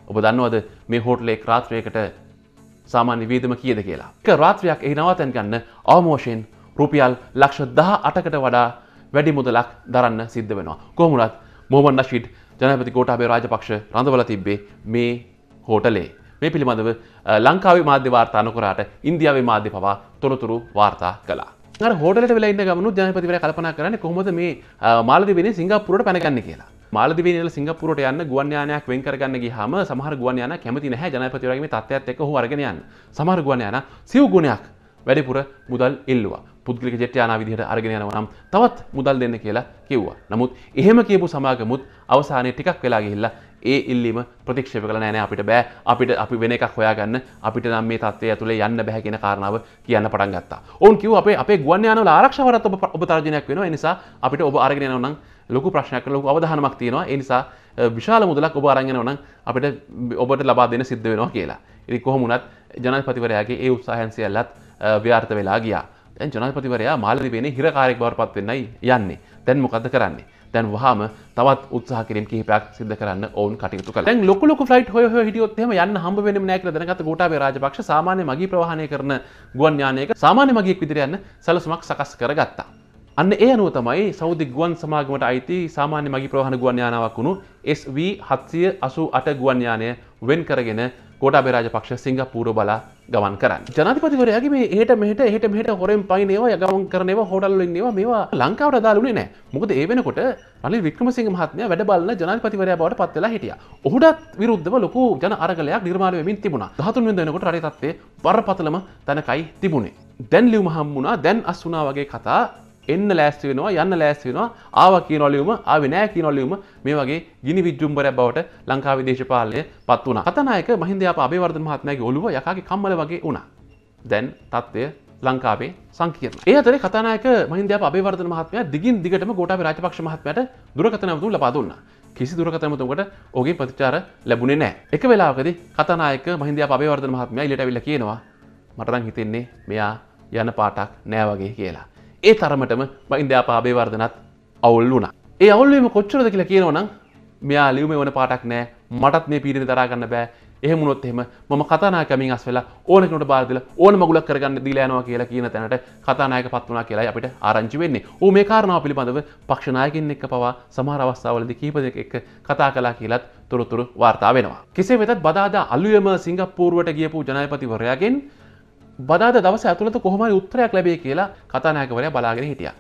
Speaker 1: ඔබ දන්නවද මේ හෝටලේ ක්‍රාත්‍රයකට සාමාන්‍ය වේදම කියද කියලා. එක රාත්‍රයක් එහි නවතැන් ගන්න අවමෝෂයෙන් රුපියල් ලක්ෂ දහ අටකට වඩා වැඩි මුදලක් දරන්න සිද්ධ වෙනවා. කොහොමුණත් මෝමන් නශීට් ජනපති කෝටාබේ රාජපක්ෂ රඳවල තිබ්බේ මේ හෝටලේ. මේ පිළිබඳව ලංකාවේ මාධ්‍ය වාර්තා නොකරාට ඉන්දියාවේ මාධ්‍ය පවා තොරතුරු වාර්තා කළා. අර හෝටලට වෙලා ඉන්න ගමනු ජනපතිවරයා කල්පනා කරන්නේ කොහොමද මේ මාලදීපේ සිංගප්පූරට පැනගන්නේ කියලා. මාලදිවේ ඉඳලා සිංගප්පූරුවට යන්න ගුවන් යානයක් වෙන් කරගන්න ගියාම සමහර ගුවන් යාන කැමති නැහැ ජනපතිවරයාගේ මේ තත්ත්වයත් එක්ක ඔහු අරගෙන යන්න. සමහර ගුවන් යාන සිව් ගුණයක් වැඩිපුර මුදල් එල්ලුවා. පුද්ගලික ජෙට් යානා විදිහට අරගෙන යනවා නම් තවත් මුදල් දෙන්න කියලා කිව්වා. නමුත් එහෙම කියපු සමාගමුත් අවසානයේ ටිකක් වෙලා ගිහිල්ලා ඒ ඉල්ලීම ප්‍රතික්ෂේප කළ නෑ නෑ අපිට බෑ අපිට අපි වෙන එකක් හොයාගන්න අපිට නම් මේ තත්ත්වය ඇතුලේ යන්න බෑ කියන කාරණාව කියන්න පටන් ගත්තා. ඔවුන් කිව්වා අපේ අපේ ගුවන් යානවල ආරක්ෂාවරත් ඔබ ඔබ තර්ජනයක් වෙනවා. ඒ නිසා අපිට ඔබ අරගෙන යනවා නම් ලොකු ප්‍රශ්නයක් ලොකු අවධානමක් තියෙනවා ඒ නිසා විශාල මුදලක් ඔබ අරගෙන නම් අපිට ඔබට ලබා දෙන්න සිද්ධ වෙනවා කියලා. ඉතින් කොහොමුණත් ජනාධිපතිවරයාගේ ඒ උත්සාහයන් සියල්ලත් ව්‍යාර්ථ වෙලා ගියා. දැන් ජනාධිපතිවරයා මාලදීපේනේ හිරකාරයෙක් බවට පත් වෙන්නයි යන්නේ. දැන් මොකද කරන්නේ? දැන් වහාම තවත් උත්සාහ කිරීම කිහිපයක් සිදු කරන්න ඔවුන් කටයුතු කළා. දැන් ලොකු ලොකු ෆ්ලයිට් හොය හොය හිටියොත් එහෙම යන්න හම්බ වෙන්නේ නැහැ කියලා දැනගත ගෝඨාභය රාජපක්ෂ සාමාන්‍ය මගී ප්‍රවාහනය කරන ගුවන් යානයක සාමාන්‍ය මගියෙක් විදිහට යන්න සැලසුමක් සකස් කරගත්තා. අන්න ඒ අනුව තමයි සෞදි ගුවන් සමාගමට අයිති සාමාන්‍ය මගි ප්‍රවාහන ගුවන් යානාවක් වුණු SV 788 ගුවන් යානය වෙන් කරගෙන ගෝඩාබේ රාජපක්ෂ සිංගප්පූරුව බලා ගමන් කරන්න. ජනාධිපතිවරයාගේ මේ එහෙට මෙහෙට එහෙට මෙහෙට හොරෙන් පයින් ඒවා යගමන් කරන ඒවා හොඩල් වලින් ඒවා මේවා ලංකාවට අදාළ වුණේ නැහැ. මොකද ඒ වෙනකොට රනිල් වික්‍රමසිංහ මහත්මයා වැඩ බලන ජනාධිපතිවරයා බවට පත් වෙලා හිටියා. ඔහුටත් විරුද්ධව ලොකු ජන අරගලයක් නිර්මාණය වෙමින් තිබුණා. 13 වෙනිදා වෙනකොට රටේ තත්ත්වය බරපතලම තැනකයි තිබුණේ. දැන් ලියුම හම්බුණා දැන් අස් වුණා වගේ කතා එන්න ලෑස්ති වෙනවා යන්න ලෑස්ති වෙනවා ආව කියනොලියුම ආව නෑ කියනොලියුම මේ වගේ ගිනි විජ්ජුම්බරයක් බවට ලංකාවේ දේශපාලනය පත් වුණා. කතනායක මහින්දයාප අබේවර්ධන මහත්මයාගේ ඔළුව යකාගේ කම්මල වගේ වුණා. දැන් තත්ත්වය ලංකාවේ සංකීර්ණ. ඒ අතරේ කතානායක මහින්දයාප අබේවර්ධන මහත්මයා දිගින් දිගටම ගෝඨාභය රාජපක්ෂ මහත්මයාට දුරකථන ඇමතුම් ලබා දුන්නා. කිසි දුරකථන ඇමතුමකට ඔහුගේ ප්‍රතිචාර ලැබුණේ නෑ. එක වෙලාවකදී කතානායක මහින්දයාප අබේවර්ධන මහත්මයා එළියට අවිල්ලා කියනවා මට නම් හිතෙන්නේ මෙයා යන පාටක් නෑ වගේ කියලා. ඒ තරමටම මයින්දයාපාබේ වර්ධනත් අවුල් වුණ. ඒ අවුල්ලීම කොච්චරද කියලා කියනවනම් මෙයා ලියුම වන පාටක් නෑ මටත් මේ පීරණ දරාගන්න බෑ එහෙමුණොත් එහෙම මම කතානාකමින් අස් වෙලා ඕනකට බාදල ඕන මගුලක් කරගන්න දීලෑනවා කියලා කියන තැනට කතානායක පත් වනා කියලා අපිට ආරංචි වෙන්නේ ඌ මේ කාරණාව පිළිබඳව පක්ෂනායකින් එක්ක පවා සමහර අවස්ථාවලදී කීප දෙක එක්ක කතා කළා කියලත් තොරතුරු වාර්තා වෙනවා. කෙසේ වෙතත් බදාදා අලුයම සිංගප්පූරුවට ගියපු ජනාධිපතිවරයාගෙන් බදාද දවස ඇතුළත කොහොමරි උත්තරයක් ලැබේ කියලා කතානායකවරය බලාගෙන හිටිය.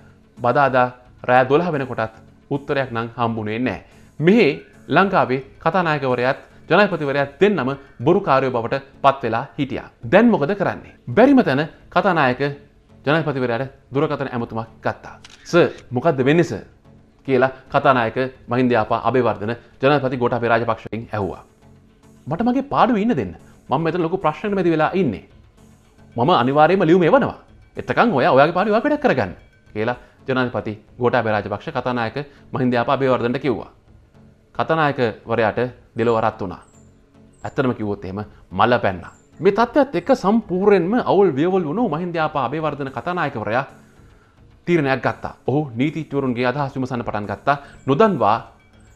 Speaker 1: බදාදා රෑ දොළහ වෙනකොටත් උත්තරයක් නං හම්බුණේ නෑ. මෙහේ ලංකාවේ කතානායකවරයත් ජනයිපතිවරයක් දෙන්නම බොරුකාරයෝ බවට පත්වෙලා හිටියා. දැන් මොකද කරන්නේ. බැරිම තැන කතානායක ජනයිපතිවරයට දුරකතන ඇමතුමක් ගත්තා. ස මොකක්ද වෙන්නස කියලා කතානායක මහින්දයාපා අභවර්ධන ජනපති ගොට පෙරාජ පක්ෂයෙන් ඇහවා. මට මගේ පාඩු ඉන්න දෙන්න මම මෙත ලොකු ප්‍රශ්න මැති වෙලා ඉන්නේ මම අනිවාරයම ලියුම වනවා එතකන් ඔය ඔයාගේ පාරිවා වැඩක් කරගන්න කියලා ජනාධපති ගෝටා බරාජපක්ෂ කතනායක මහින්ද්‍යාපාබේවර්ධට කිව්වා. කතනායක වරයාට දෙලොවරත් වුණා. ඇත්තනම කිවොත් එහෙම මල්ල පැන්න. මේ තත්ත්වත් එක්ක සම්පූර්යෙන්ම අවුල් වියවල් වුණු මහින්ද්‍යාපාබේවර්ධන කතනායකවරයා තීරණයක් ගත්තා ඔහු නීතිචවරුන්ගේ අදහස්විමසන්න පටන් ගත්තා නොදන්වා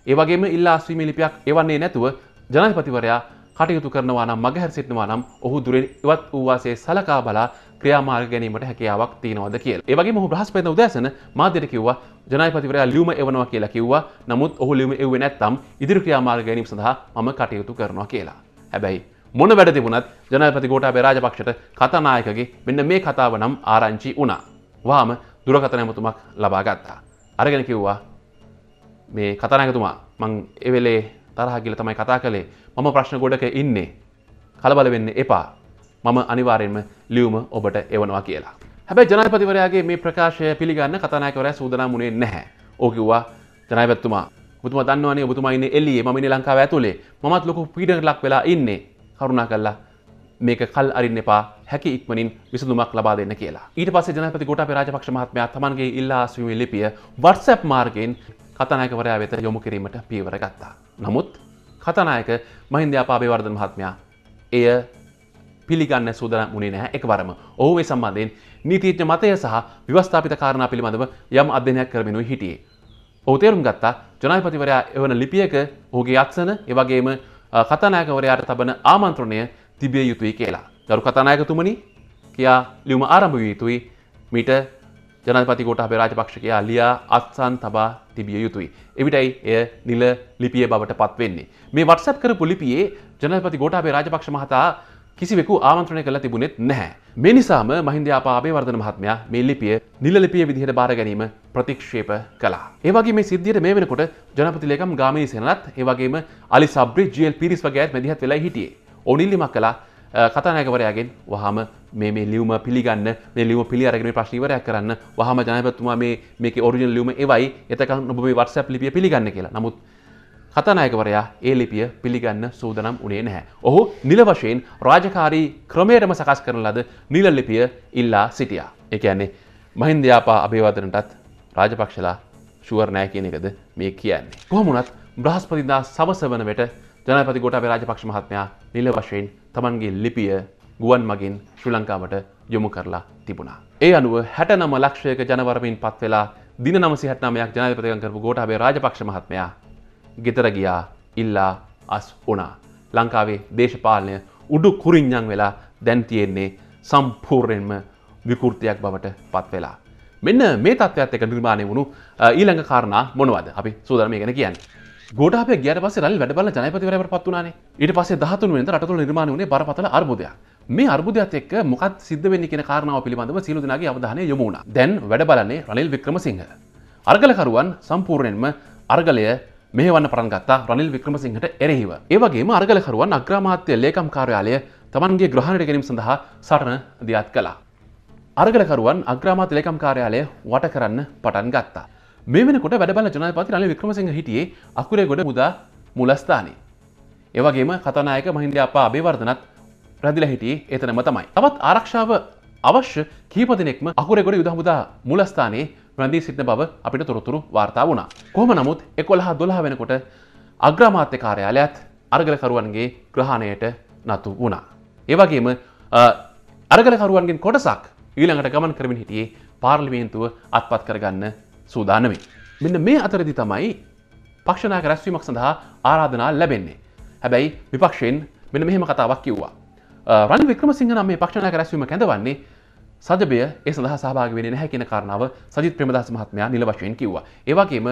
Speaker 1: ඒවගේම ඉල්ලා ස්විමිලිපයක් එවන්නේ නැතුව ජනාධපතිවරයා කටයුතු කරනවා නම් මගහැර සිටනවා නම් ඔහු දුරෙන් ඉවත් වූවාසේ සලකා බලා ක්‍රියාමාර්ග ගැනීමට හැකියාවක් තියෙනවද කියලා. ඒ වගේම ඔහු බ්‍රහස්පතින්ද උදෑසන මාධ්‍යට කිව්වා ජනාධිපතිවරයා ලියුම එවනවා කියලා කිව්වා. නමුත් ඔහු ලියුම එව්වේ නැත්නම් ඉදිරි ක්‍රියාමාර්ග ගැනීම සඳහා මම කටයුතු කරනවා කියලා. හැබැයි මොන වැඩ තිබුණත් ජනාධිපති ගෝඨාභය රාජපක්ෂට කතානායකගේ මෙන්න මේ කතාව නම් ආරංචි වුණා. වහාම දුරකථන ඇමතුමක් ලබා ගත්තා. අරගෙන කිව්වා මේ කතානායකතුමා මං එවෙලේ තරහ කියල තමයි කතා කළේ මම ප්‍රශ්න ගොඩක ඉන්නේ කලබල වෙන්න එපා මම අනිවාරයෙන්ම ලියවම ඔබට එවනවා කියලා. හැබැයි ජනපතිවරයාගේ මේ ප්‍රකාශය පිළිගන්න කතනාකවරය සූදනාමුණේ නැහැ ඕකිව්වා ජනපැත්තුමා තුම දන්නවන ඔබතුමයින්න එල්ලිය මනි ලංකාව ඇතුලේ මත් ලොකු පිඩක් ලක් වෙලා ඉන්නේ කරුණා කල්ලා මේක කල් අරින්න එපා හැකි ඉක්මනින් විසඳුමක් ලබා දෙන්න කියලා. ඊට පස්සේ ජනාධිපති ගෝඨාභය රාජපක්ෂ මහත්මයා තමන්ගේ ඉල්ලා අස්වීමේ ලිපිය WhatsApp මාර්ගයෙන් කතානායකවරයා වෙත යොමු කිරීමට පියවර ගත්තා. නමුත් කතානායක මහින්ද අපාබේවර්ධන මහත්මයා එය පිළිගන්න සූදානම් වුණේ නැහැ එකවරම. ඔහු ඒ සම්බන්ධයෙන් නීතිඥ මතය සහ ව්‍යවස්ථාපිත කාරණා පිළිබඳව යම් අධ්‍යයනයක් කරමිනුයි හිටියේ. ඔහු තේරුම් ගත්තා ජනාධිපතිවරයා එවන ලිපියක ඔහුගේ අත්සන, ඒ වගේම කතානායකවරයාට තබන ආමන්ත්‍රණය තිබිය යුතුයි කියලා. දරු කතානායකතුමනි කියා ලියුම ආරම්භ විය යුතුයි මීට ජනපති කොට අපේ රාජපක්ෂ කියා ලියා අත්සන් තබා තිබිය යුතුයි. එවිටයි එය නිල ලිපිය බවට පත්වෙන්නේ. මේ වටසැප් කරපු ලිපියේ ජනපති ගෝට අපේ රාජපක්ෂ මහතා කිසිවෙකු ආමන්ත්‍රණය කළ තිබුණෙත් නැහැ. මේ නිසාම මහින්දයාපාබේ වර්ධන මහත්මයා මේ ලිපිය නිල ලිපිය විදිහට බාර ගැනීම ප්‍රතික්ෂේප කළා. ඒ වගේ මේ සිද්ධියට මේ වෙනකොට ජනපති ලේකම් ගාමිණී සේනලත් ඒ වගේම අලි සබ්රි ජීඑල් පීරිස් වගේ අයත් මැදිහත් වෙලා හිටියේ. ඕනිල්ලිමක් කලා කතානයකවරයාගෙන් වහම මේ ලියවම පිළිගන්න ලියව පිළිරගෙන ප්‍රශ්ීවරයක් කරන්න වහම ජනපත්තුමා මේ මේක ඔරිජන් ලියම එවයි එතක නොබේ වටස ලිපිය පිළිගන්න කියලා නමුත් කතනායකවරයා ඒ ලිපිය පිළිගන්න සූදනම් උනේ නැහැ. ඔහු නිල වශයෙන් රාජකාරී ක්‍රමයටම සකස් කරන ලද නිල ලිපිය ඉල්ලා සිටියා. ඒ කියන්නේ මහින්දයාපා අභිවදනටත් රාජපක්ෂලා ෂුවර් නෑ කියන එකද මේ කියන්නේ. කොහොමුණත් බ්‍රහස්පතිදා සවස වන වෙට ජනපති ගෝටාබේ රාජපක්ෂ මහත්මයා නිල වශයෙන් තමන්ගේ ලිපිය ගුවන් මගින් ශ්‍රී ලංකාවට යොමු කරලා තිබුණා. ඒ අනුව හැටනම ලක්ෂයක ජනවරමින් පත් වෙලා දින නමසි හැටනමයක් ජනාධිපතිකම් කරපු ගෝටාබේ රාජපක්ෂ මහත්මයා ගෙදර ගියා ඉල්ලා අස් වුණා. ලංකාවේ දේශපාලනය උඩු කුරින්ඥන් වෙලා දැන් තියෙන්නේ සම්පූර්ණයෙන්ම විකෘතියක් බවට පත් වෙලා. මෙන්න මේ තත්ත්වත් එක නිර්මාණය වුණු ඊළඟ කාරණා මොනවද අපි සූදරම ගැන කියන්නේ. ගොඩාප ගට පස රල් වැඩබල ජනපතිවරට පත්වනාන ඊට පස දහතුන් වෙනද රටතුළ නිර්මාණ වනේ බරපතල අර්බුදයක් මේ අර්බුදයක් එක් මොකක් සිද්ධ වෙන්න කෙන කාරණාව පිළිබඳව සිලුදනාගේ අවධානය යොමුණ දැන් වැඩබලන්නේ රනිල් වික්‍රමසිංහ. අර්ගලකරුවන් සම්පූර්ණයෙන්ම අර්ගලය මේවන්න පරන්ගත්තා රනිල් වික්‍රමසිංහට එරෙහිව. ඒවගේ අර්ගලකරුවන් අග්‍රමාත්‍ය ලේකම් කාර්යාලය තමන්ගේ ග්‍රහණයට ගැනීම සඳහා සටන දියත් කලා. අර්ගලකරුවන් අග්‍රාමාත්‍ය ලේකම් කාර්යාලය වට කරන්න පටන් ගත්තා. මෙමනකොට වැඩබල ජනපති රනිල් වික්‍රමසිංහ හිටියේ අකුරේ ගොඩ මුදා මුලස්ථානයේ. ඒවගේම කතනායක මහින්ද අපා අභිවර්ධනත් රැදිල හිටියේ එතනම තමයි. තවත් ආරක්ෂාව අවශ්‍ය කීපදිනෙක්ම අකුරෙගොඩ යුදහමුදා මුලස්ථානයේ ප්‍රදී සිටින බව අපිට තොරතුරු වාර්තා වුණා. කොහොම නමුත් එකොළහ දොළහ වෙනකොට අග්‍රමාත්‍ය කාර්යාලයත් අරගලකරුවන්ගේ ග්‍රහණයට නතු වුණා. ඒවගේම අරගලකරුවන්ගෙන් කොටසක් ඊළඟට ගමන් කරමින් හිටියේ පාර්ලිමේන්තුව අත්පත් කරගන්න සූදානමේ. මෙන්න මේ අතරදි තමයි පක්ෂනායක රැස්වීමක් සඳහා ආරාධනා ලැබෙන්නේ. හැබැයි විපක්ෂයෙන් මෙන්න මෙහෙම කතාවක් කිව්වා. රනිල් වික්‍රමසිංහ නම් මේ පක්ෂනායක රැස්වීම කැඳවන්නේ සජබය ඒ සඳහා සහභාගි වෙන්නේ නැහැ කියන කාරණාව සජිත් ප්‍රේමදාස මහත්මයා නිල වශයෙන් කිව්වා. ඒ වගේම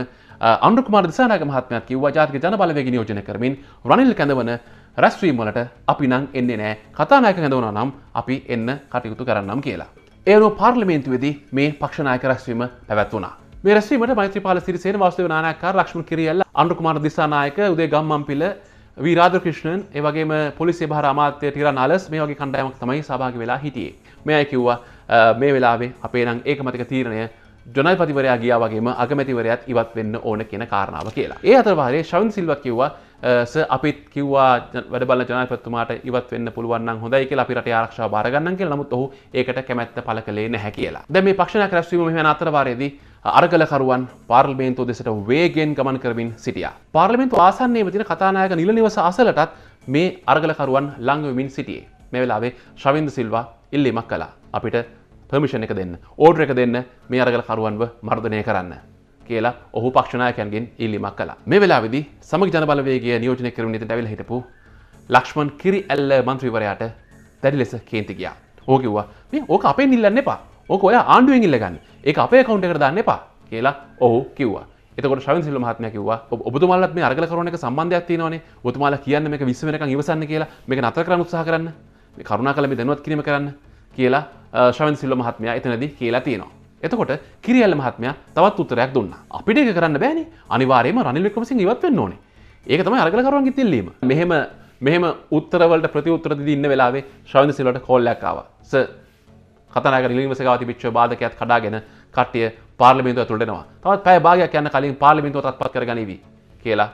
Speaker 1: අනුර කුමාර දිසානායක මහත්මයාත් කිව්වා ජාතික ජන බලවේග නියෝජනය කරමින් රනිල් කැඳවන රැස්වීම වලට අපි නම් එන්නේ නැහැ. කතානායක කැඳවනවා නම් අපි එන්න කටයුතු කරන්නම් කියලා. ඒ අනුව පාර්ලිමේන්තුවේදී මේ පක්ෂනායක රැස්වීම පැවැත් වුණා. මෙරැසීමට මෛත්‍රපාල සිරිසේන වාසදව නානාකාර ලක්ෂ්මණ කිරියල්ල අනුකුමාර දිසානායක උදේ ගම්මම්පිල වීරාධ ක්‍රිෂ්ණන් ඒවගේ පොලිසි භාර අමාත්‍යය ටිර නලස් මේ වගේ කණ්ඩායමක් තමයි සභාග වෙලා හිටියේ මෙයයි කිව්වා මේ වෙලාවේ අපේ නම් ඒක මතික තීරණය ජොනල්පතිවරයා ගියා වගේම අගමැතිවරයත් ඉවත් වෙන්න ඕන කියන කාරණාව කියලා ඒ අතරවාරේ ශවන් සිල්ව කිව්වා ස අපිත් කිව්වා වැඩබල ජනපත්තුමාට ඉවත් වෙන්න පුළුවන් හොඳයි කියලා අපිට ආරක්ෂා බාරගන්න කියලා නමුත් ඔහු ඒකට කැමැත්ත පළ කළේ නැහැ කියලා. දැන් මේ පක්ෂණ කරස්වීම මෙහෙම අතරවාරයේදී අරගලකරුවන් පාර්ලිමේන්තුව දෙසට වේගෙන් ගමන් කරමින් සිටියා. පාර්ලිමේන්තු ආසන්නයේ තින කතානායක නිලනිවස අසලටත් මේ අරගලකරුවන් ලංවෙමින් සිටියේ. මේ වෙලාවේ ශවින්ද සිල්වා ඉල්ලීමක් කලා අපිට ප්‍රමිෂණ එක දෙන්න ඕඩ්‍ර එක දෙන්න මේ අරගලකරුවන්ව මර්ධනය කරන්න. කියලා ඔහු පක්ෂණයකන්ගෙන් ඉල්ලිමක් කලා මේ වෙලාවිදි සමග ජනබලවේගේ නියෝජනය කරම නති ැවිල් හිටපු ලක්ෂ්මන් කිරි ඇල්ල මන්ත්‍රීවරයාට දැඩි ලෙස කේන්ති ගියා ඕකිව්වා මේ ඕක අපේ නිල්ලන්න එපා ඕක ඔය ආණ්ඩුවෙන් ඉල්ලගන්න ඒ අපේ කවුන්ට එකට දන්න එපා කියලා ඔහු කිව්වා එතකොට ශවන් සිල්ල මහත්මය කිව්වා ඔබතුමාලත් මේ අරගල කරන එක සම්බන්ධයක් තියෙනවනේ ඔබතුමාලා කියන්න මේක විශ්ව වෙනකන් ඉවසන්න කියලා මේක නතර කරන්න උත්සාහ කරන්න මේ කරුණා කළ මේ දැනුවත් කිරීම කරන්න කියලා ශවන් සිල්ල මහත්මයා එතනදී කියලා තියෙනවා එතකොට කිරියල්ල මහත්මයා තවත් උත්තරයක් දුන්න අපිට එක කරන්න බෑනි අනිවාරයම රනිල් වික්‍රමසිංහ ඉවත් වෙන්න ඕනේ ඒක තමයි අරගල කරවන්ගේ තිල්ලීම මෙහෙම මෙහෙම උත්තරවලට ප්‍රතිඋත්තර දෙදී ඉන්න වෙලාවේ ශ්‍රවණ සිල්වට කෝල්ලයක් ආවා සර් කතනක නිලිමසකව තිබිච්ච බාධකයක් කඩාගෙන කට්ටිය පාර්ලිමේන්තුව ඇතුළට එනවා. තවත් පැය භාගයක් යන කලින් පාර්ලිමේන්තුව තත්පත් කරගනිවි කියලා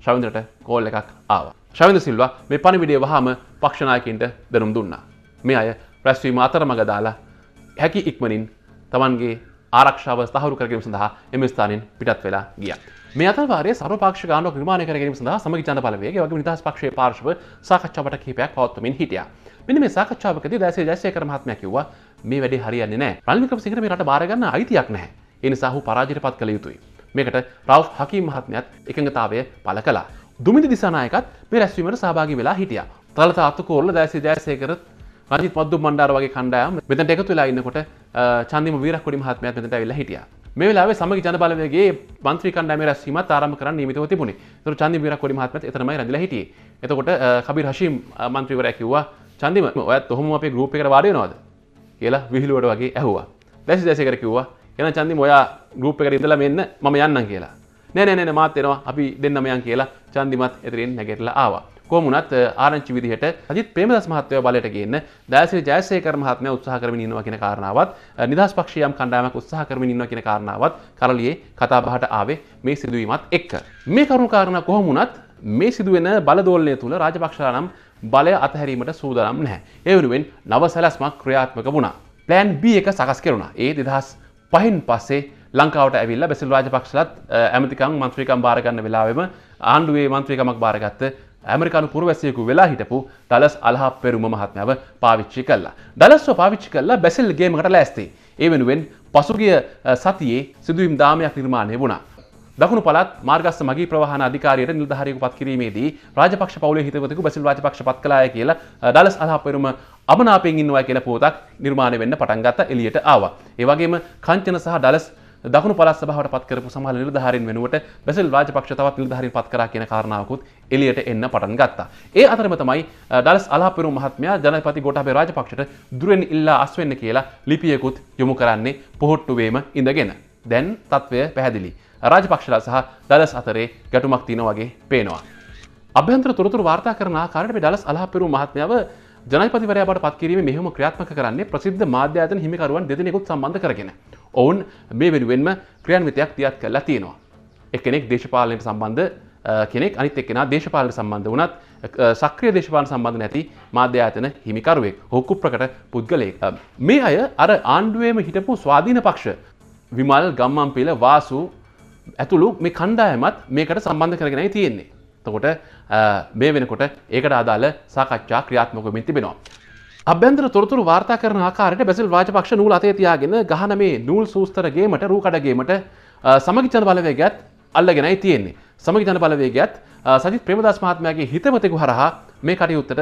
Speaker 1: ශවින්ද්‍රට කෝල් එකක් ආවා. ශවින්ද්‍ර සිල්වා මේ පණිවිඩය වහාම පක්ෂ නායකයින්ට දැනුම් දුන්නා. මේ අය රැස්වීම අතරමඟ දාලා හැකි ඉක්මනින් තමන්ගේ ආරක්ෂාව ස්ථාවර කරගීම සඳහා එම ස්ථානින් පිටත් වෙලා ගියා. මේ අතරවාරයේ සර්වපක්ෂ ගානක් නිර්මාණය කර ගැනීම සඳහා සමගි ජන බලවේගය වගේ නිදහස් පක්ෂයේ පාර්ශව සාකච්ඡාවට කිහිපයක් පවත්වමින් හිටියා. මෙනි මේ සාකච්ඡාවකද දැසේ ජයසයකර මහත්මය කිව්වා මේ වැඩි හරියන්නේ නෑ රල්මික්‍රම සිංහට මේ රට බාරගන්න අයිතියක් නැහැ එනිසාහු පරාජයට පත් කළ යුතුයි මේකට රව් හකී මහත්මයත් එකඟතාවය පල කලා දුමිදි දිසානායකත් මේ රැස්වීමට සභාගි වෙලා හිටිය තලත අත්තුකෝල්ල දැසේ ජයසයකරත් රජිත් මද්දු මණ්ඩාර වගේ කණ්ඩායම් මෙතැට එකතු වෙලා ඉන්නකොට චන්දිම වීරක්කොඩි මහත්මයත් මෙතට ඇවිල්ලා හිටියා. මේ වෙලාවේ සමග ජනබලවේගේ මන්ත්‍රී කණ්ඩායමේ රැස්වීමත් ආරම්භ කරන්න නියමිතව තිබුණේ. ඒතර චන්දිම වීරක්කොඩි මහත්මයත් එතනමයි රැඳිලා හිටියේ. එතකොට කබීර් හෂීම් මන්ත්‍රීවරයා කිව්වා චන්දිම ඔයත් ොහොම අපේ ගරුප් එකට වාඩයනවාද කියලා විහිලුවට වගේ ඇහවා දැසි දැසකර කිව්වා එන චන්දි ඔයා ගරුප් එකට ඉඳලා මෙන්න මම යන්න කියලා නෑනෑන මාතෙනවා අපි දෙන්නමයන් කියලා චන්දිමත් එතරෙන් නැගෙටලා ආවා කොමුණත් ආරංචි විදිහට අජිත් ප්‍රේමදස් මහත්වය බලට ගන්න දැසිරි ජයසය කරමහත්මය උත්සාහ කරම ඉන්නවා කියෙන කාරණාවත් නිදහස් පක්ෂයම් කණ්ඩායමක් උත්සාහ කරම ඉන්නවා කියෙන කාරණාවත් කරලියේ කතාබහට ආවේ මේ සිදුවීමත් එක්ක මේ කරුණු කාරණ කොහොමුණත් මේ සිදුවෙන බලදෝලනය තුළ රාජපක්ෂලා නම් බලය අතහැරීමට සූදානම් නැහැ. ඒ වෙනුවෙන් නව සැලැස්මක් ක්‍රියාත්මක වුණා. ප්ලෑන් B එක සකස් කෙරුණා. ඒ 2005න් පස්සේ ලංකාවට ඇවිල්ලා බැසිල් රාජපක්ෂලත් ඇමතිකම් මන්ත්‍රීකම් බාරගන්න වෙලාවෙම ආණ්ඩුවේ මන්ත්‍රීකමක් බාරගත්ත ඇමරිකානු පුරවැසියෙකු වෙලා හිටපු ඩලස් අල්හා පෙරුම මහත්මයාව පාවිච්චි කළා. ඩලස්ව පාවිච්චි කළා බැසිල් ගේමකට ලෑස්ති. ඒ වෙනුවෙන් පසුගිය සතියේ සිදුවීම් දාමයක් නිර්මාණය වුණා. දකුණු පළාත් මාර්ගස්ස මගී ප්‍රවාහන අධිකාරියට නිලධාරියෙකු පත් කිරීමේදී රාජපක්ෂ පවුලේ හිතවතෙකු බැසිල් රාජපක්ෂ පත් කළාය කියලා ඩලස් අලහපෙරුම අමනාපයෙන් ඉන්නවා කියලා පුවතක් නිර්මාණය වෙන්න පටන් ගත්ත එළියට ආවා. ඒ වගේම කංචන සහ ඩලස් දකුණු පළාත් සභාවට පත් කරපු සමහර නිලධාරීන් වෙනුවට බැසිල් රාජපක්ෂ තවත් නිලධාරීන් පත් කරා කියන කාරණාවකුත් එළියට එන්න පටන් ගත්තා. ඒ අතරම තමයි ඩලස් අලහපෙරුම මහත්මයා ජනාධිපති ගෝඨාභය රාජපක්ෂට දුරෙන් ඉල්ලා අස් වෙන්න කියලා ලිපියකුත් යොමු කරන්නේ පොහොට්ටුවේම ඉඳගෙන. දැන් තත්ත්වය පැහැදිලි. රාජපක්ෂලා සහ දලස් අතරේ ගැටුමක් තියෙන වගේ පේනවා. අභ්‍යන්තර තොරතුරු වාර්තා කරන ආකාරයට මේ දලස් අලහපිරු මහත්මයාව ජනපතිවරයා බට පත්කිරීම මෙහම ක්‍රියාත්මක කරන්නේ ප්‍රසිද්ධ මාධ්‍යාතන හිමිකරුවන් දෙදෙනෙකුත් සම්බන්ධ කරගෙන. ඔවුන් මේ වෙනුවෙන්ම ක්‍රියන්විතයක් තියත් කරලා තියෙනවා. එකෙනෙක් දේශපාලනයට සම්බන්ධ කෙනෙක් අනිත් එක්කෙන දේශපාලන සම්බන්ධ වනත් සක්‍රිය දේශපාලන සම්බන්ධ නැති මාධ්‍යාතන හිමිකරුවෙක් හොක්කු ප්‍රකට පුද්ගලයෙක්. මේ අය අර ආණ්ඩුවේම හිටපු ස්වාධීන පක්ෂ විමල් ගම්මන් පිළ වාසු ඇතුළු මේ කණ්ඩායමත් මේකට සම්බන්ධ කරගෙනයි තියෙන්නේ. තකොට මේ වෙනකොට ඒකට අදාළ සාකච්ඡා ක්‍රියාත්මක වෙමින් තිබෙනවා. අභ්‍යන්තර තොරතුරු වාර්තා කරන ආකාරයට බැසිල් රාජපක්ෂ නූල් අතේ තියාගෙන ගහන මේ නූල් සූස්තර ගේමට රූකඩ ගේමට සමගි ජන බලවේගයත් අල්ලගෙනයි තියෙන්නේ. සමගි ජන බලවේගයත් සජිත් ප්‍රේමදාස මහත්මයාගේ හිතමතෙකු හරහා මේ කටයුත්තට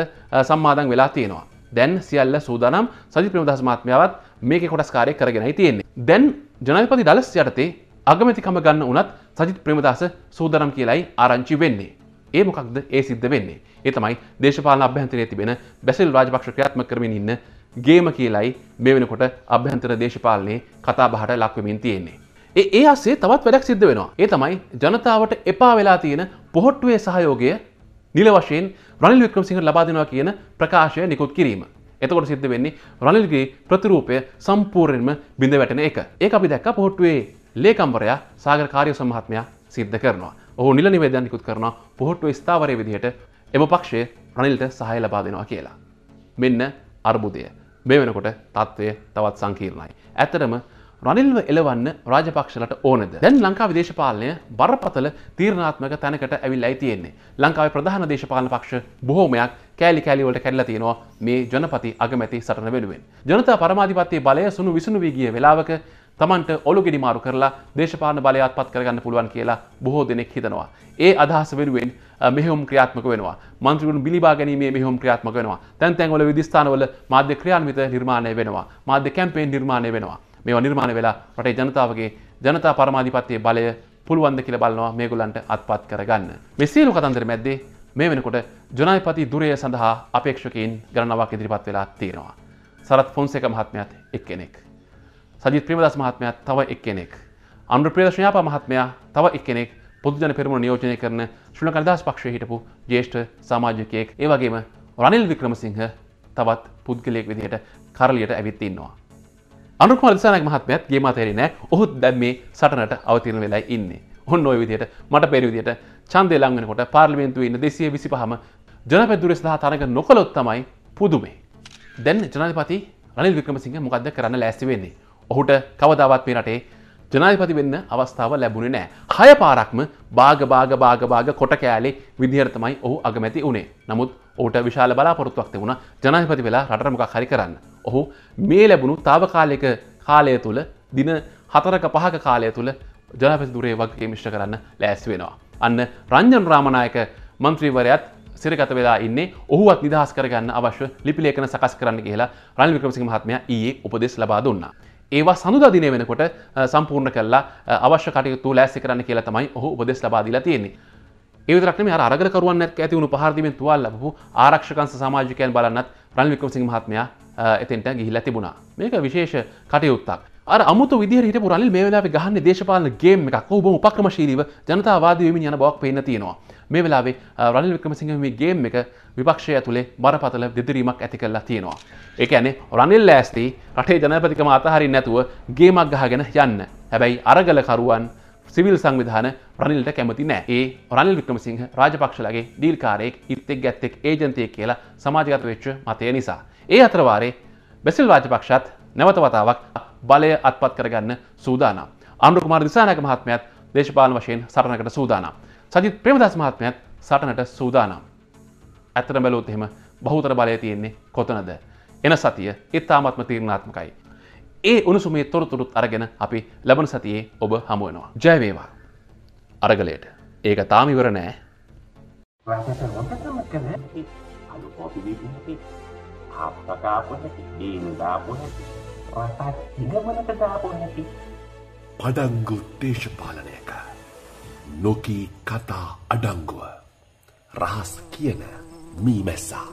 Speaker 1: සම්මාදන් වෙලා තියෙනවා. දැන් සියල්ල සූදානම් සජිත් ප්‍රේමදාස මහත්මයාවත් මේකේ කොටස්කාරය කරගෙනයි තියෙන්නේ. දැන් ජනාධිපති ඩලස් යටතේ අගමැතිකම ගන්න උනත් සජිත් ප්‍රමදාස සූදරම් කියලයි ආරංචි වෙන්නේ. ඒ මොකක්ද ඒ සිද්ධ වෙන්නේ. ඒ තමයි දේශපාලන අභ්‍යන්තරයේ තිබෙන බැසිල් රාජපක්ෂ ක්‍රියාත්මක කරමින් ඉන්න ගේම කියලයි මේ වෙනකොට අභ්‍යන්තර දේශපාලනයේ කතාබහට ලක්වෙමින් තියෙන්නේ. ඒ ඒ අස්සේ තවත් වැඩක් සිද්ධ වෙනවා. ඒ තමයි ජනතාවට එපා වෙලා තියෙන පොහොට්ටුවේ සහයෝගය නිල වශයෙන් රනිල් වික්‍රමසිංහට ලබා දෙනවා කියන ප්‍රකාශය නිකුත් කිරීම. එතකොට සිද්ධ වෙන්නේ රනිල්ගේ ප්‍රතිරූපය සම්පූර්ණයෙන්ම බිඳ වැටෙන එක. ඒක අපි දැක්කා පොහොට්ටුවේ ලේකම්වරයා සාගර කාර්ය සමහත්මයා සිද්ධ කරනවා. ඔහු නිල නිවේදන් නිකුත් කරනවා පොහොට්ටුව ස්ථාවරය විදිහට එම පක්ෂයේ රනිල්ට සහය ලබා දෙනවා කියලා. මෙන්න අර්බුදය. මේ වෙනකොට තත්ත්වය තවත් සංකීර්ණයි. ඇතරම රනිල්ව එලවන්න රාජපක්ෂලට ඕනද. දැන් ලංකා විදේශපාලනය බරපතල තීරණාත්මක තැනකට ඇවිල් ඇතියෙන්නේ. ලංකාව ප්‍රධාන දේශපාලන පක්ෂ බොහෝමයක් කෑලි කෑලිවලට කැල්ල තියෙනවා මේ ජනපති අගමැති සටන වෙනුවෙන්. ජනතා පරමාධිපත්තිය බලය සුණු විසුණු වී ගිය වෙලාවක තමන්ට ඔලු ගෙඩිමාරු කරලා දේශපාන බලයත් පත් කරගන්න පුළුවන් කියලා බොහෝ දෙනෙක් හිතනවා. ඒ අදහස වෙනුවෙන් මෙහෙම ක්‍රියාත්මක වෙනවා මන්ත්‍රීවරුන් බිලිබා ගැනීමේ මෙහෙම ක්‍රියාත්මක වෙනවා තැන් තැන්වල විධිස්ථානවල මාධ්‍ය ක්‍රියාන්විත නිර්මාණය වෙනවා මාධ්‍ය කැම්පේන් නිර්මාණය වෙනවා මේවා නිර්මාණය වෙලා රටේ ජනතාවගේ ජනතා පරමාධිපත්‍යයේ බලය පුළුවන්ද කියලා බලනවා මේගොල්ලන්ට අත්පත් කරගන්න මේ සියලු කතන්දර මැද්දේ මේ වෙනකොට ජනාධිපති ධුරය සඳහා අපේක්ෂකයින් ගණනාවක් ඉදිරිපත් වෙලා තියෙනවා සරත් ෆොන්සේක මහත්මයාත් එක්කෙනෙක් සජිත් ප්‍රමදස් මහත්මයා තව එක් කෙනෙක්. අනුප්‍රිය ශ්‍රියාප මහත්මයා තව එක් කෙනෙක් පොදුජන පෙරමුණ නියෝජනය කරන ශ්‍රී ලංකා නිදහස් පක්ෂයේ හිටපු ජ්‍යෙෂ්ඨ සමාජිකයෙක්. ඒ වගේම රනිල් වික්‍රමසිංහ තවත් පුද්ගලයෙක් විදිහට කරලියට ඇවිත් ඉන්නවා. අනුකම දිසානක් මහත්මයත් ගේ මතේරි නෑ ඔහුත් දැම් මේ සටනට අවතිරන වෙලා ඉන්න. ඔන්න ඔය විදියට මට පෙරවිදියට චන්දය ලංගෙනකොට පාර්ලිමෙන්තු ඉන්න දෙසිය විසි පහම ජනපැදුර සඳහා තනක නොකළොත් තමයි පුදුමේ. දැන් ජනපති රනිල් වික්‍රමසිංහ මොකක්ද කරන්න ලැස්ති වෙන්නේ. ඔහුට කවදාවත් මේ රටේ ජනාධිපති වෙන්න අවස්ථාව ලැබුණේ නෑ. හය පාරක්ම බාග බාග බාග බාග කොට කෑලේ විදිහට තමයි ඔහු අගමැති වුණේ. නමුත් ඔහුට විශාල බලාපොරොත්තුවක් තිබුණා ජනාධිපති වෙලා රටට මොකක් හරි කරන්න. ඔහු මේ ලැබුණු తాවකාලික කාලය තුල දින හතරක පහක කාලය තුල ජනාධිපති ධුරය වගේ මිශ්‍ර කරන්න ලෑස්ති වෙනවා. අන්න රංජන් රාමනායක මන්ත්‍රීවරයත් සිරගත වෙලා ඉන්නේ ඔහුවත් නිදහස් කරගන්න අවශ්‍ය ලිපිලේඛන සකස් කරන්න කියලා රනිල් වික්‍රමසිංහ මහත්මයා ඊයේ උපදෙස් ලබා දුන්නා. ඒවා සඳුදා දිනය වෙනකොට සම්පූර්ණ කරලා අවශ්‍ය කටයුතු ලෑස්ති කරන්න කියලා තමයි ඔහු උපදෙස් ලබා දීලා තියෙන්නේ. ඒවිතරක්ම අරගරුවන්න ඇති වුණු පහරදිමෙන් තුවල් ලබපු ආරක්ෂකංශ සමාජිකයන් බලන්නත් රන් වික්‍රමසිංහ මහත්මයා එතෙන්ට ගිහිල්ලා තිබුණා. මේක විශේෂ කටයුත්තක්. අර අමුතු විදිහට හිටපු රනිල් මේ වෙලාවේ ගහන්නේ දේශපාලන ගේම් එකක්. ඔහු බොහොම උපක්‍රමශීලීව ජනතාවාදී වෙමින් යන බවක් පේන්න තියෙනවා. මේ වෙලාවේ රනිල් වික්‍රමසිංහ මේ ගේම් එක විපක්ෂය ඇතුළේ බරපතල දෙදිරීමක් ඇති කරලා තියෙනවා. ඒ කියන්නේ රනිල් ලෑස්ති රටේ ජනපතිකම අතහරින්න නැතුව ගේමක් ගහගෙන යන්න. හැබැයි අරගලකරුවන් සිවිල් සංවිධාන රනිල්ට කැමති නෑ ඒ රනිල් වික්‍රමසිංහ රාජපක්ෂලගේ දීල්කාරයෙක් ඉත්තෙක් ගැත්තෙක් ඒජන්තය කියලා සමාජගත වෙච්ච මතය නිසා. ඒ අතරවාරේ බැසිල් රාජපක්ෂත් නැවතවතාවක් බලය අත්පත් කරගන්න සූදානම්. අනුකුමාර දිසානක මහත්මයත් දේශපාලන වශයෙන් සරණකට සූදානම්. සජිත් ප්‍රමදස් මහත්මයත් සටනට සූදානම්. ඇතන බැලූත් එහෙම බහුතර බලය තියෙන්නේ කොතනද. එන සතිය ඉතාමත්ම තීරණාත්මකයි. ඒ උණුසුමේ තොරතුරුත් අරගෙන අපි ලබන සතියේ ඔබ හමුවනවා. ජයවේවා. අරගලයට. ඒක තාම ඉවර නෑ. පඩංගු දේශපාලනයක. නොකී කතා අඩංගුව රහස් කියන මීමැස්සා